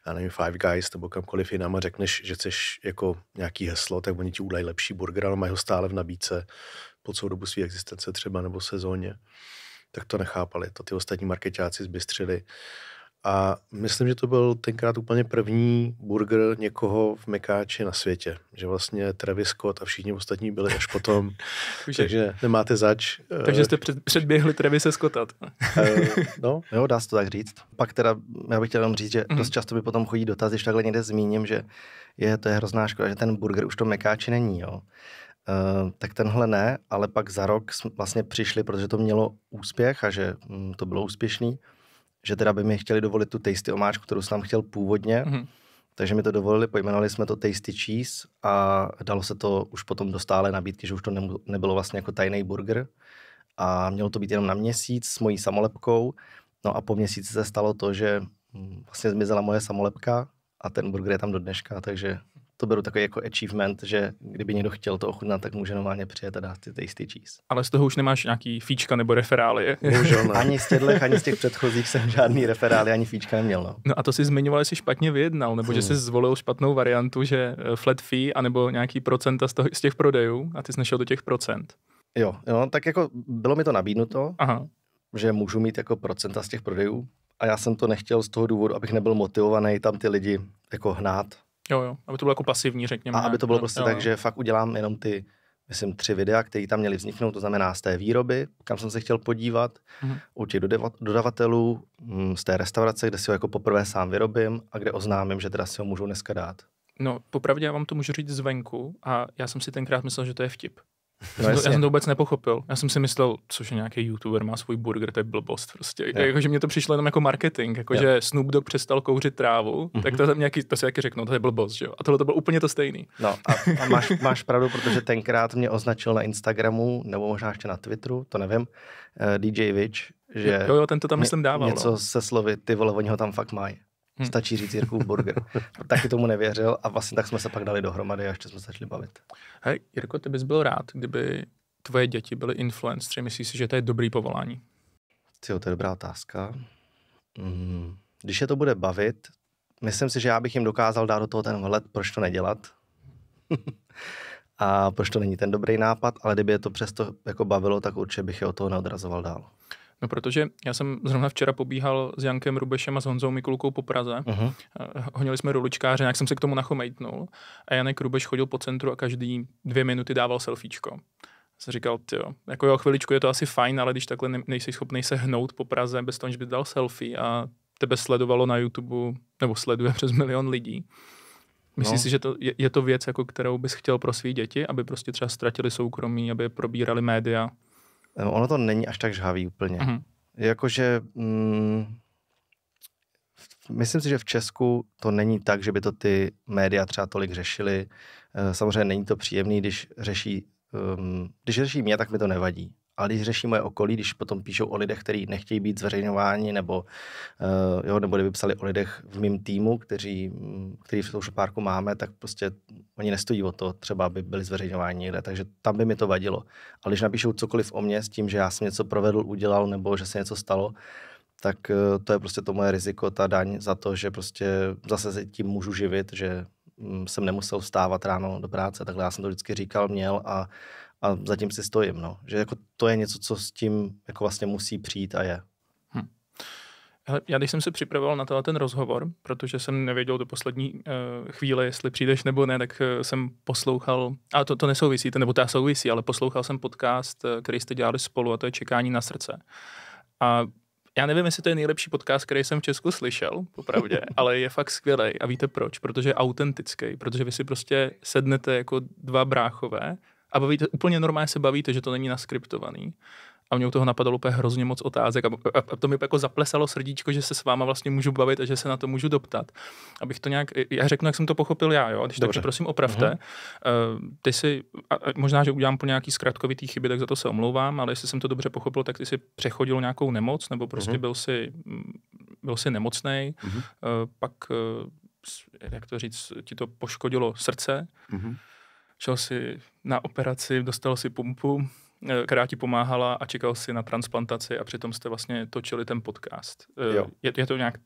já nevím, Five Guys nebo kamkoliv jinam a řekneš, že chceš jako nějaký heslo, tak oni ti udají lepší burger, ale mají ho stále v nabídce po celou dobu své existence třeba nebo sezóně. Tak to nechápali, to ty ostatní marketáci zbystřili. A myslím, že to byl tenkrát úplně první burger někoho v Mekáči na světě. Že vlastně Travis Scott a všichni ostatní byli až potom. takže nemáte zač. Eh, takže jste před, předběhli Travise Scotta. Eh, no. Jo, dá se to tak říct. Pak teda, já bych chtěl jenom říct, že mm. dost mhm. často by potom chodí dotaz, když takhle někde zmíním, že je, to je hrozná škoda, že ten burger už to Mekáči není. Jo. Uh, tak tenhle ne, ale pak za rok vlastně přišli, protože to mělo úspěch a že hm, to bylo úspěšný že teda by mi chtěli dovolit tu tasty omáčku, kterou jsem tam chtěl původně. Mm-hmm. Takže mi to dovolili, pojmenovali jsme to Tasty Cheese a dalo se to už potom do stále nabídky, že už to nebylo vlastně jako tajný burger. A mělo to být jenom na měsíc s mojí samolepkou. No a po měsíci se stalo to, že mm, vlastně zmizela moje samolepka a ten burger je tam do dneška, takže to beru takový jako achievement, že kdyby někdo chtěl to ochutnat, tak může normálně přijet a dát ty tasty cheese. Ale z toho už nemáš nějaký fíčka nebo referály. Bohužel ne. ani z těchto, ani z těch předchozích jsem žádný referály ani fíčka neměl. No, no a to si zmiňoval, jestli špatně vyjednal, nebo hmm. že jsi zvolil špatnou variantu, že eh, flat fee, anebo nějaký procenta z, toho, z těch prodejů a ty jsi nešel do těch procent. Jo, jo, tak jako bylo mi to nabídnuto, Aha. že můžu mít jako procenta z těch prodejů a já jsem to nechtěl z toho důvodu, abych nebyl motivovaný tam ty lidi jako hnát Jo, jo, aby to bylo jako pasivní, řekněme. A aby to bylo prostě jo, tak, jo. že fakt udělám jenom ty, myslím, tři videa, které tam měly vzniknout, to znamená z té výroby, kam jsem se chtěl podívat, mhm. u těch dodavatelů, mm, z té restaurace, kde si ho jako poprvé sám vyrobím a kde oznámím, že teda si ho můžu dneska dát. No, popravdě já vám to můžu říct zvenku a já jsem si tenkrát myslel, že to je vtip. No, já, jsem to, já jsem to vůbec nepochopil. Já jsem si myslel, což je nějaký youtuber, má svůj burger, to je blbost prostě. Yeah. Jakože mě to přišlo jenom jako marketing, jakože yeah. Snoop Dogg přestal kouřit trávu, mm-hmm. tak mhm. to tam nějaký, to si taky řeknu, to je blbost, že jo. A tohle to bylo úplně to stejný. No a, a máš, máš pravdu, protože tenkrát mě označil na Instagramu, nebo možná ještě na Twitteru, to nevím, eh, DJ Witch, že jo, jo, ten to tam, myslím, dával. Něco no. se slovy, ty vole, oni ho tam fakt mají. Hmm. Stačí říct Jirku burger. Taky tomu nevěřil a vlastně tak jsme se pak dali dohromady a ještě jsme začali bavit. Hej, Jirko, ty bys byl rád, kdyby tvoje děti byly influencery. Myslíš si, že to je dobrý povolání? Tyjo, to je dobrá otázka. Mm. Když je to bude bavit, myslím si, že já bych jim dokázal dát do toho ten vhled, proč to nedělat. a proč to není ten dobrý nápad, ale kdyby je to přesto jako bavilo, tak určitě bych je od toho neodrazoval dál. No protože já jsem zrovna včera pobíhal s Jankem Rubešem a s Honzou Mikulkou po Praze. Uh-huh. Honili jsme roličkáře, nějak jsem se k tomu nachomejtnul. A Janek Rubeš chodil po centru a každý dvě minuty dával selfiečko jsem říkal, jo, jako jo, chviličku je to asi fajn, ale když takhle nejsi schopný se hnout po Praze bez toho, že by dal selfie a tebe sledovalo na YouTube, nebo sleduje přes milion lidí. Myslíš no. si, že to, je, je to věc, jako kterou bys chtěl pro své děti, aby prostě třeba ztratili soukromí, aby probírali média? Ono to není až tak žhavý úplně. Mm-hmm. Jakože mm, myslím si, že v Česku to není tak, že by to ty média třeba tolik řešili. Eh, samozřejmě není to příjemný, když řeší, um, když řeší mě, tak mi to nevadí ale když řeší moje okolí, když potom píšou o lidech, kteří nechtějí být zveřejňováni, nebo, uh, jo, nebo kdyby psali o lidech v mém týmu, kteří, mm, který v tom šopárku máme, tak prostě oni nestojí o to, třeba aby byli zveřejňováni někde, takže tam by mi to vadilo. Ale když napíšou cokoliv o mě s tím, že já jsem něco provedl, udělal, nebo že se něco stalo, tak eh, to je prostě to moje riziko, ta daň za to, že prostě zase se tím můžu živit, že mm, jsem nemusel vstávat ráno do práce, takhle já jsem to vždycky říkal, měl a a zatím si stojím, no. Že jako to je něco, co s tím jako vlastně musí přijít a je. Hm. Hele, já když jsem se připravoval na tenhle ten rozhovor, protože jsem nevěděl do poslední uh, eh, chvíle, jestli přijdeš nebo ne, tak uh, jsem poslouchal, a to, to nesouvisí, to, nebo to souvisí, ale poslouchal jsem podcast, uh, který jste dělali spolu a to je Čekání na srdce. A já nevím, jestli to je nejlepší podcast, který jsem v Česku slyšel, popravdě, ale je fakt skvělý. A víte proč? Protože je autentický, protože vy si prostě sednete jako dva bráchové a bavíte, úplně normálně se bavíte, že to není naskriptovaný. A mě u toho napadalo úplně hrozně moc otázek a, a, a to mi jako zaplesalo srdíčko, že se s váma vlastně můžu bavit a že se na to můžu doptat. Abych to nějak, já řeknu, jak jsem to pochopil já, jo, když tak prosím opravte. Uh-huh. Uh, ty si, a, a možná, že udělám po nějaký zkratkovitý chyby, tak za to se omlouvám, ale jestli jsem to dobře pochopil, tak ty si přechodil nějakou nemoc, nebo prostě uh-huh. byl si byl si nemocný, uh-huh. Mhm. Eh, uh, pak, uh, jak to říct, ti to poškodilo srdce. Uh-huh šel si na operaci, dostal si pumpu, eh, která ti pomáhala a čekal si na transplantaci a přitom jste vlastně točili ten podcast. Eh, jo. Je, je to nějak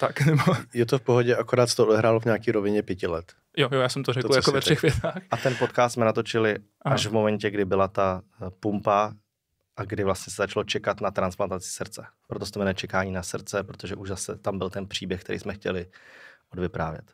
tak? Nebo... Je to v pohodě, akorát se to odehrálo v nějaké rovině pěti let. Jo, jo, já jsem to řekl to, jako ve třech větách. A ten podcast jsme natočili Aha. až v momentě, kdy byla ta eh, pumpa a kdy vlastně se začalo čekat na transplantaci srdce. Proto se to jmenuje čekání na srdce, protože už zase tam byl ten příběh, který jsme chtěli odvyprávět.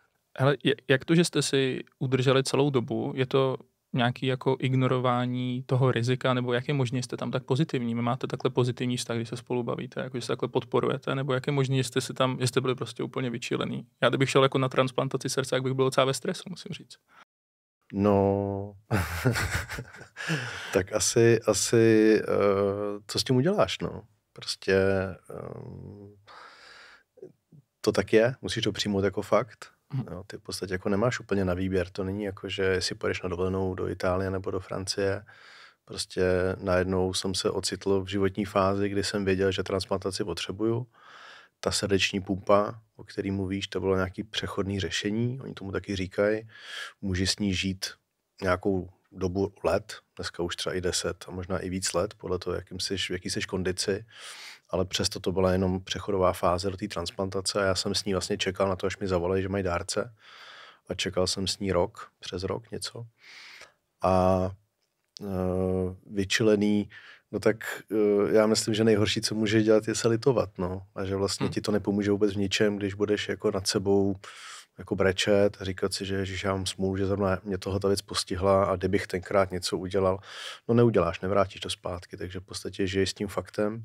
Hele, jak to, že jste si udrželi celou dobu, je to nějaký jako ignorování toho rizika, nebo jak je možné, jste tam tak pozitivní? Vy máte takhle pozitivní vztah, když se spolu bavíte, jako, že se takhle podporujete, nebo jak je možné, že jste si tam, že jste byli prostě úplně vyčílený? Já kdybych šel jako na transplantaci srdce, jak bych byl docela ve stresu, musím říct. No, tak asi, asi, uh, co s tím uděláš, no? Prostě um, to tak je, musíš to přijmout jako fakt Mhm. Jo, ty v podstatě jako nemáš úplně na výběr. To není jako, že si půjdeš na dovolenou do Itálie nebo do Francie. Prostě najednou jsem se ocitl v životní fázi, kdy jsem věděl, že transplantaci potřebuju. Ta srdeční pumpa, o který mluvíš, to bylo nějaký přechodné řešení. Oni tomu taky říkají. Můžeš s ní žít nějakou dobu let, dneska už třeba i 10 a možná i víc let, podle toho, jakým jsi, v jaký jsi kondici, ale přesto to byla jenom přechodová fáze do té transplantace a já jsem s ní vlastně čekal na to, až mi zavolají, že mají dárce a čekal jsem s ní rok, přes rok něco a e, vyčilený, no tak e, já myslím, že nejhorší, co může dělat, je se litovat, no. A že vlastně hmm. ti to nepomůže vůbec v ničem, když budeš jako nad sebou jako brečet, říkat si, že ježiš, já mám smůlu, že zrovna mě tohle ta věc postihla a kdybych tenkrát něco udělal, no neuděláš, nevrátíš to zpátky, takže v podstatě žiješ s tím faktem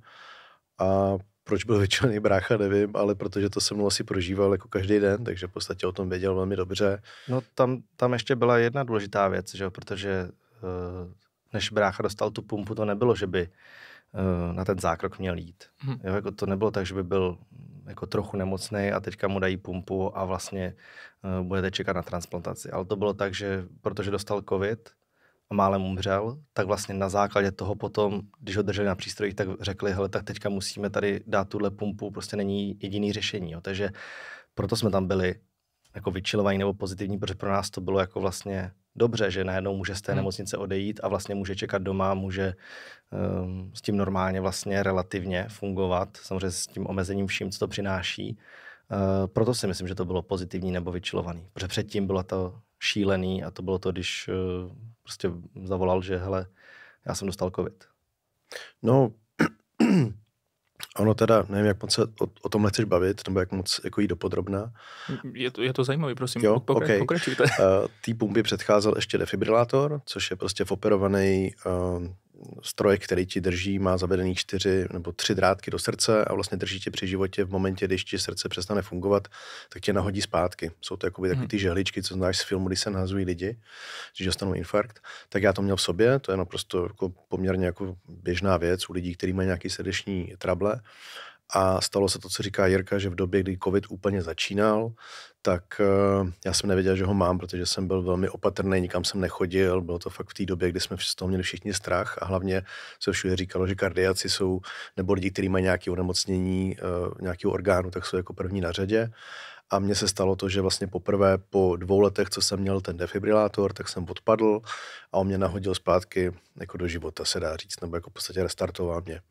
a proč byl vyčlený brácha, nevím, ale protože to se mnou asi prožíval jako každý den, takže v podstatě o tom věděl velmi dobře. No tam, tam ještě byla jedna důležitá věc, že jo, protože eh, než brácha dostal tu pumpu, to nebylo, že by Eh, na ten zákrok měl jít. Hmm. Jo, jako to nebylo tak, že by byl mm, jako trochu nemocný a teďka mu dají pumpu a vlastně uh, budete čekat na transplantaci. Ale to bylo tak, že protože dostal covid a málem umřel, tak vlastně na základě toho potom, když ho drželi na přístrojích, tak řekli, hele, tak teďka musíme tady dát tuhle pumpu, prostě není jediný řešení. Jo. Takže proto jsme tam byli jako vyčilovaní nebo pozitivní, protože pro nás to bylo jako vlastně dobře, že najednou může z té hmm. nemocnice odejít a vlastně může čekat doma, může um, s tím normálně vlastně relativně fungovat, samozřejmě s tím omezením vším, co to přináší. Uh, proto si myslím, že to bylo pozitivní nebo vyčilovaný, protože předtím bylo to šílený a to bylo to, když uh, prostě zavolal, že hele, já jsem dostal covid. No, Ono teda, nevím, jak moc se o, o tomhle chceš bavit, nebo jak moc jako jít dopodrobná. Je to, je to zajímavé, prosím, jo? Pokra- okay. pokračujte. Uh, eh, Té pumpy předcházel ještě defibrilátor, což je prostě voperovaný. uh, eh, stroj, který ti drží, má zavedený čtyři nebo tři drátky do srdce a vlastně drží tě při životě v momentě, když ti srdce přestane fungovat, tak tě nahodí zpátky. Jsou to jakoby takové ty hmm. žehličky, co znáš z filmu, kdy se nahazují lidi, když dostanou infarkt. Tak já to měl v sobě, to je naprosto jako poměrně jako běžná věc u lidí, kteří mají nějaký srdeční trable. A stalo se to, co říká Jirka, že v době, kdy covid úplně začínal, tak eh, já jsem nevěděl, že ho mám, protože jsem byl velmi opatrný, nikam jsem nechodil, bylo to fakt v té době, kdy jsme z toho měli všichni strach a hlavně se všude říkalo, že kardiaci jsou, nebo lidi, kteří mají nějaké onemocnění eh, nějakého orgánu, tak jsou jako první na řadě a mně se stalo to, že vlastně poprvé po dvou letech, co jsem měl ten defibrilátor, tak jsem odpadl a on mě nahodil zpátky jako do života, se dá říct, nebo jako v podstatě restartoval mě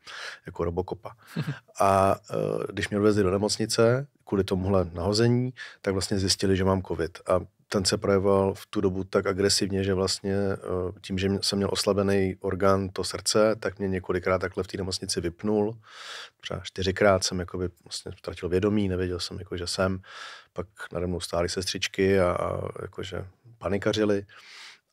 jako robokopa. A e, když mě odvezli do nemocnice kvůli tomuhle nahození, tak vlastně zjistili, že mám covid. A ten se projevoval v tu dobu tak agresivně, že vlastně eh, tím, že jsem měl oslabený orgán, to srdce, tak mě několikrát takhle v té nemocnici vypnul. Třeba čtyřikrát jsem jakoby vlastně ztratil vědomí, nevěděl jsem, jako, že jsem. Pak nade mnou stály sestřičky a, a jakože panikařili.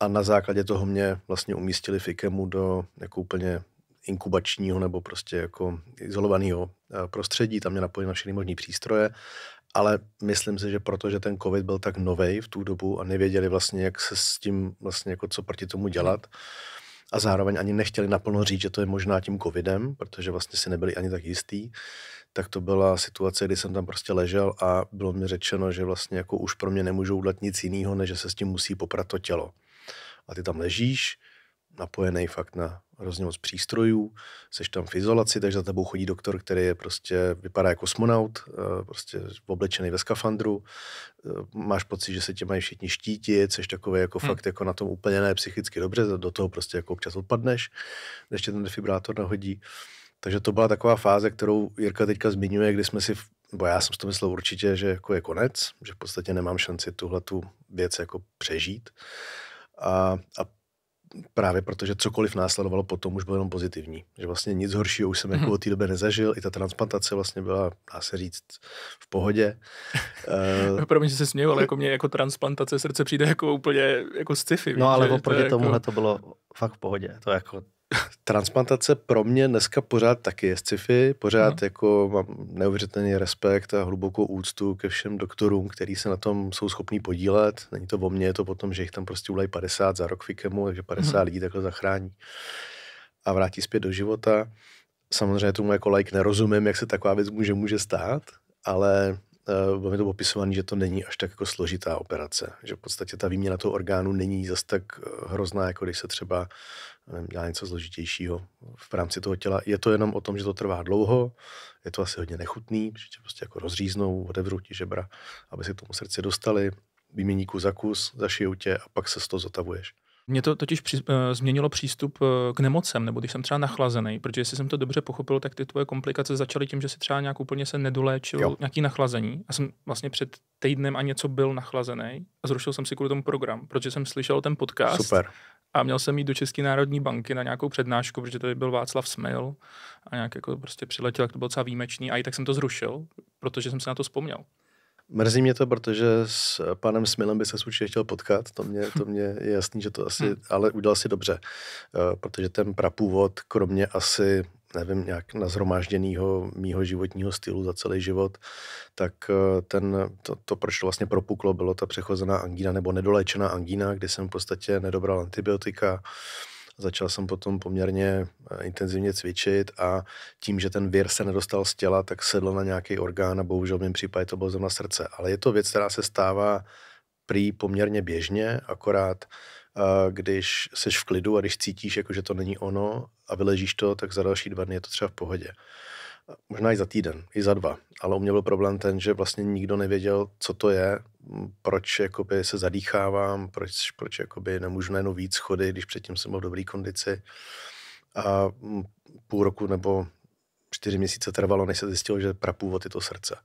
A na základě toho mě vlastně umístili v IKEMu do jako úplně inkubačního nebo prostě jako izolovaného eh, prostředí, tam mě napojili na všechny možné přístroje ale myslím si, že protože ten covid byl tak nový v tu dobu a nevěděli vlastně, jak se s tím vlastně jako co proti tomu dělat, a zároveň ani nechtěli naplno říct, že to je možná tím covidem, protože vlastně si nebyli ani tak jistý, tak to byla situace, kdy jsem tam prostě ležel a bylo mi řečeno, že vlastně jako už pro mě nemůžou udělat nic jiného, než že se s tím musí poprat to tělo. A ty tam ležíš, napojený fakt na hrozně moc přístrojů, seš tam v izolaci, takže za tebou chodí doktor, který je prostě, vypadá jako kosmonaut, eh, prostě oblečený ve skafandru, eh, máš pocit, že se tě mají všichni štítit, seš takový jako hmm. fakt jako na tom úplně ne psychicky dobře, do toho prostě jako občas odpadneš, než tě ten defibrátor nahodí. Takže to byla taková fáze, kterou Jirka teďka zmiňuje, kdy jsme si, bo já jsem si to myslel určitě, že jako je konec, že v podstatě nemám šanci tuhle tu věc jako přežít. A, a právě protože cokoliv následovalo potom už bylo jenom pozitivní. Že vlastně nic horšího už jsem jako mhm. od té doby nezažil. I ta transplantace vlastně byla, dá se říct, v pohodě. uh, Promiň, že se směl, ale jako mě jako transplantace srdce přijde jako úplně jako sci-fi. No ale oproti to jako- tomuhle jako... to bylo fakt v pohodě. To jako transplantace pro mě dneska pořád taky je sci-fi, pořád mm. jako mám neuvěřitelný respekt a hlubokou úctu ke všem doktorům, kteří se na tom jsou schopní podílet. Není to o mně, je to tom, že jich tam prostě ulají 50 za rok fikemu, takže 50 mm. lidí takhle zachrání a vrátí zpět do života. Samozřejmě tomu jako like nerozumím, jak se taková věc může, může stát, ale uh, bylo mi to popisované, že to není až tak jako složitá operace, že v podstatě ta výměna toho orgánu není zas tak eh, hrozná, jako když se třeba nevím, dělá něco složitějšího v rámci toho těla. Je to jenom o tom, že to trvá dlouho, je to asi hodně nechutný, že tě prostě jako rozříznou, odevrou ti žebra, aby se k tomu srdci dostali, vymění kus za kus, zašijou tě a pak se z toho zotavuješ. Mě to totiž při, uh, změnilo přístup uh, k nemocem, nebo když jsem třeba nachlazený, protože jestli jsem to dobře pochopil, tak ty tvoje komplikace začaly tím, že si třeba nějak úplně se nedoléčil jo. nějaký nachlazení. A jsem vlastně před týdnem a něco byl nachlazený a zrušil jsem si kvůli tomu program, protože jsem slyšel ten podcast. Super a měl jsem jít do České národní banky na nějakou přednášku, protože tady byl Václav Smil a nějak jako prostě přiletěl, jak to bylo docela výjimečný a i tak jsem to zrušil, protože jsem se na to vzpomněl. Mrzí mě to, protože s panem Smilem by se určitě chtěl potkat, to mě, to mě je jasný, že to asi, hmm. ale udělal si dobře, eh, protože ten prapůvod, kromě asi nevím, nějak nazhromážděného mýho životního stylu za celý život, tak eh, ten, to, to, proč to vlastně propuklo, bylo ta přechozená angína nebo nedoléčená angína, kdy jsem v podstatě nedobral antibiotika, začal jsem potom poměrně eh, intenzivně cvičit a tím, že ten vír se nedostal z těla, tak sedl na nějaký orgán a bohužel v mém případě to bylo zrovna srdce. Ale je to věc, která se stává prý poměrně běžně, akorát uh, Eh, když jsi v klidu a když cítíš, jako, že to není ono a vyležíš to, tak za další dva dny je to třeba v pohodě. Eh, možná i za týden, i za dva. Ale u mě byl problém ten, že vlastně nikdo nevěděl, co to je, proč jakoby, se zadýchávám, proč, proč jakoby, nemůžu najednou víc schody, když předtím jsem byl v dobré kondici. A půl roku nebo čtyři měsíce trvalo, než se zjistilo, že prapůvod je to srdce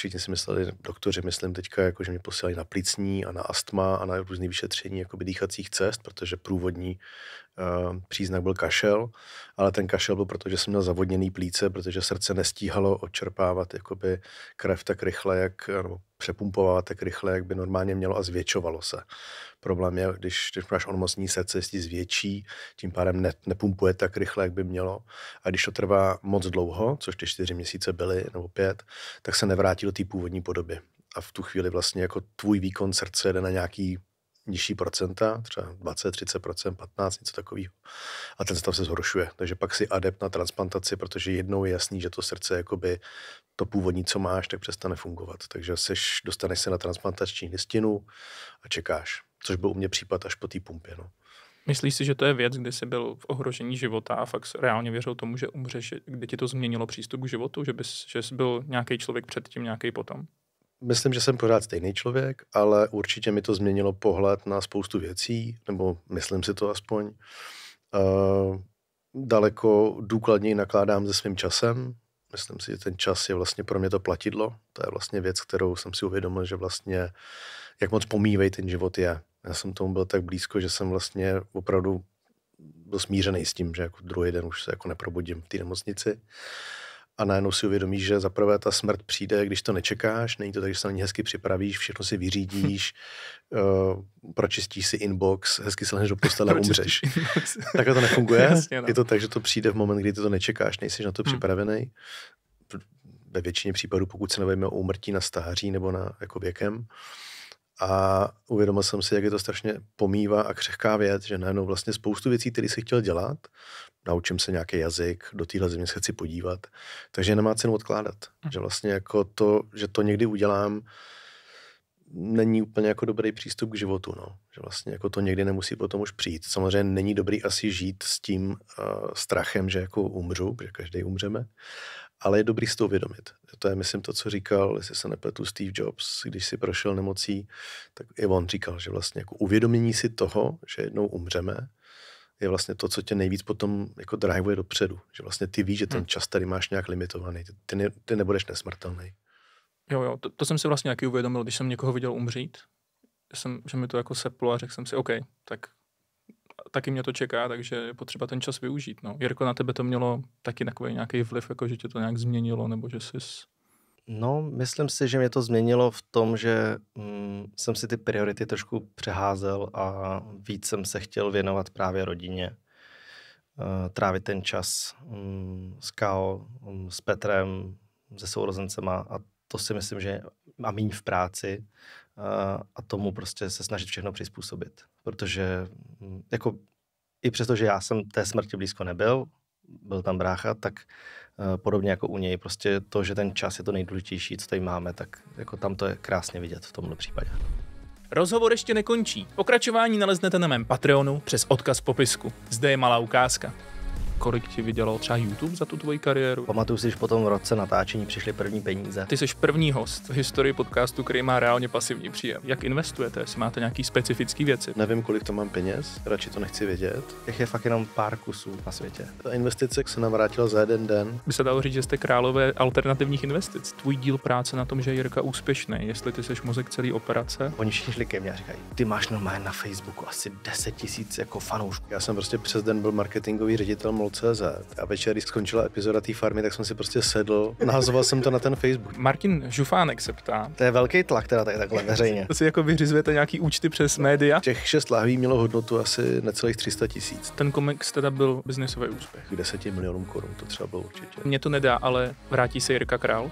všichni si mysleli, doktoři, myslím teďka, jako, že mě posílají na plicní a na astma a na různé vyšetření jakoby dýchacích cest, protože průvodní Eh, příznak byl kašel, ale ten kašel byl, proto, že jsem měl zavodněný plíce, protože srdce nestíhalo odčerpávat jakoby krev tak rychle, jak, nebo přepumpovat tak rychle, jak by normálně mělo a zvětšovalo se. Problém je, když, když máš onmocní srdce, jestli zvětší, tím pádem ne, nepumpuje tak rychle, jak by mělo. A když to trvá moc dlouho, což ty čtyři měsíce byly, nebo pět, tak se nevrátí do té původní podoby. A v tu chvíli vlastně jako tvůj výkon srdce jde na nějaký nižší procenta, třeba 20, 30 15, něco takového. A ten stav se zhoršuje. Takže pak si adept na transplantaci, protože jednou je jasný, že to srdce, jakoby to původní, co máš, tak přestane fungovat. Takže seš, dostaneš se na transplantační listinu a čekáš. Což byl u mě případ až po té pumpě. No. Myslíš si, že to je věc, kdy jsi byl v ohrožení života a fakt reálně věřil tomu, že umřeš, kdy ti to změnilo přístup k životu, že, bys, že jsi byl nějaký člověk předtím, nějaký potom? myslím, že jsem pořád stejný člověk, ale určitě mi to změnilo pohled na spoustu věcí, nebo myslím si to aspoň. Uh, daleko důkladněji nakládám se svým časem. Myslím si, že ten čas je vlastně pro mě to platidlo. To je vlastně věc, kterou jsem si uvědomil, že vlastně jak moc pomývej ten život je. Já jsem tomu byl tak blízko, že jsem vlastně opravdu byl smířený s tím, že jako druhý den už se jako neprobudím v té nemocnici a najednou si uvědomíš, že zaprvé ta smrt přijde, když to nečekáš, není to tak, že se na ní hezky připravíš, všechno si vyřídíš, uh, pročistíš si inbox, hezky se lehneš do postele a umřeš. Takhle to nefunguje. Jasně, no. Je to tak, že to přijde v moment, kdy ty to nečekáš, nejsi na to hm. připravený. Ve většině případů, pokud se nebavíme o úmrtí na stáří nebo na jako věkem, a uvědomil jsem si, jak je to strašně pomývá a křehká věc, že najednou vlastně spoustu věcí, které si chtěl dělat, naučím se nějaký jazyk, do téhle země se chci podívat. Takže nemá cenu odkládat. Hm. Že vlastně jako to, že to někdy udělám, není úplně jako dobrý přístup k životu, no. Že vlastně jako to někdy nemusí potom už přijít. Samozřejmě není dobrý asi žít s tím uh, strachem, že jako umřu, protože každý umřeme, ale je dobrý s to uvědomit. To je, myslím, to, co říkal, jestli se nepletu Steve Jobs, když si prošel nemocí, tak i on říkal, že vlastně jako uvědomění si toho, že jednou umřeme, je vlastně to, co tě nejvíc potom jako drivuje dopředu. Že vlastně ty víš, že ten hmm. čas tady máš nějak limitovaný. Ty, ne, ty nebudeš nesmrtelný. Jo, jo, to, to jsem si vlastně nějaký uvědomil, když jsem někoho viděl umřít, že, jsem, že mi to jako seplo a řekl jsem si, OK, tak taky mě to čeká, takže je potřeba ten čas využít. No. Jirko, na tebe to mělo taky takový nějaký vliv, jako že tě to nějak změnilo, nebo že jsi No, myslím si, že mě to změnilo v tom, že mm, jsem si ty priority trošku přeházel a víc jsem se chtěl věnovat právě rodině. Eh, trávit ten čas mm, s Kao, mm, s Petrem, se sourozencema a to si myslím, že a míň v práci eh, a tomu prostě se snažit všechno přizpůsobit. Protože mm, jako i přesto, že já jsem té smrti blízko nebyl, byl tam brácha, tak eh, podobně jako u něj, prostě to, že ten čas je to nejdůležitější, co tady máme, tak jako tam to je krásně vidět v tomhle případě. Rozhovor ještě nekončí. Pokračování naleznete na mém Patreonu přes odkaz v popisku. Zde je malá ukázka kolik ti vydělal třeba YouTube za tu tvoji kariéru? Pamatuju si, že po tom roce natáčení přišly první peníze. Ty jsi první host v historii podcastu, který má reálně pasivní příjem. Jak investujete? Jestli máte nějaký specifický věci? Nevím, kolik to mám peněz, radši to nechci vědět. Těch je fakt jenom pár kusů na světě. Ta investice se nám vrátila za jeden den. By se dalo říct, že jste králové alternativních investic. Tvůj díl práce na tom, že je Jirka úspěšný, jestli ty jsi mozek celý operace. Oni všichni šli ke mně a říkají, ty máš normálně na Facebooku asi 10 tisíc jako fanoušků. Já jsem prostě přes den byl marketingový ředitel Fotbal.cz a večer, když skončila epizoda té farmy, tak jsem si prostě sedl, nahazoval jsem to na ten Facebook. Martin Žufánek se ptá. To je velký tlak teda tak, takhle veřejně. To si jako vyřizujete nějaký účty přes média? Těch šest lahví mělo hodnotu asi necelých 300 tisíc. Ten komiks teda byl biznesový úspěch. K 10 milionům korun to třeba bylo určitě. Mně to nedá, ale vrátí se Jirka Král?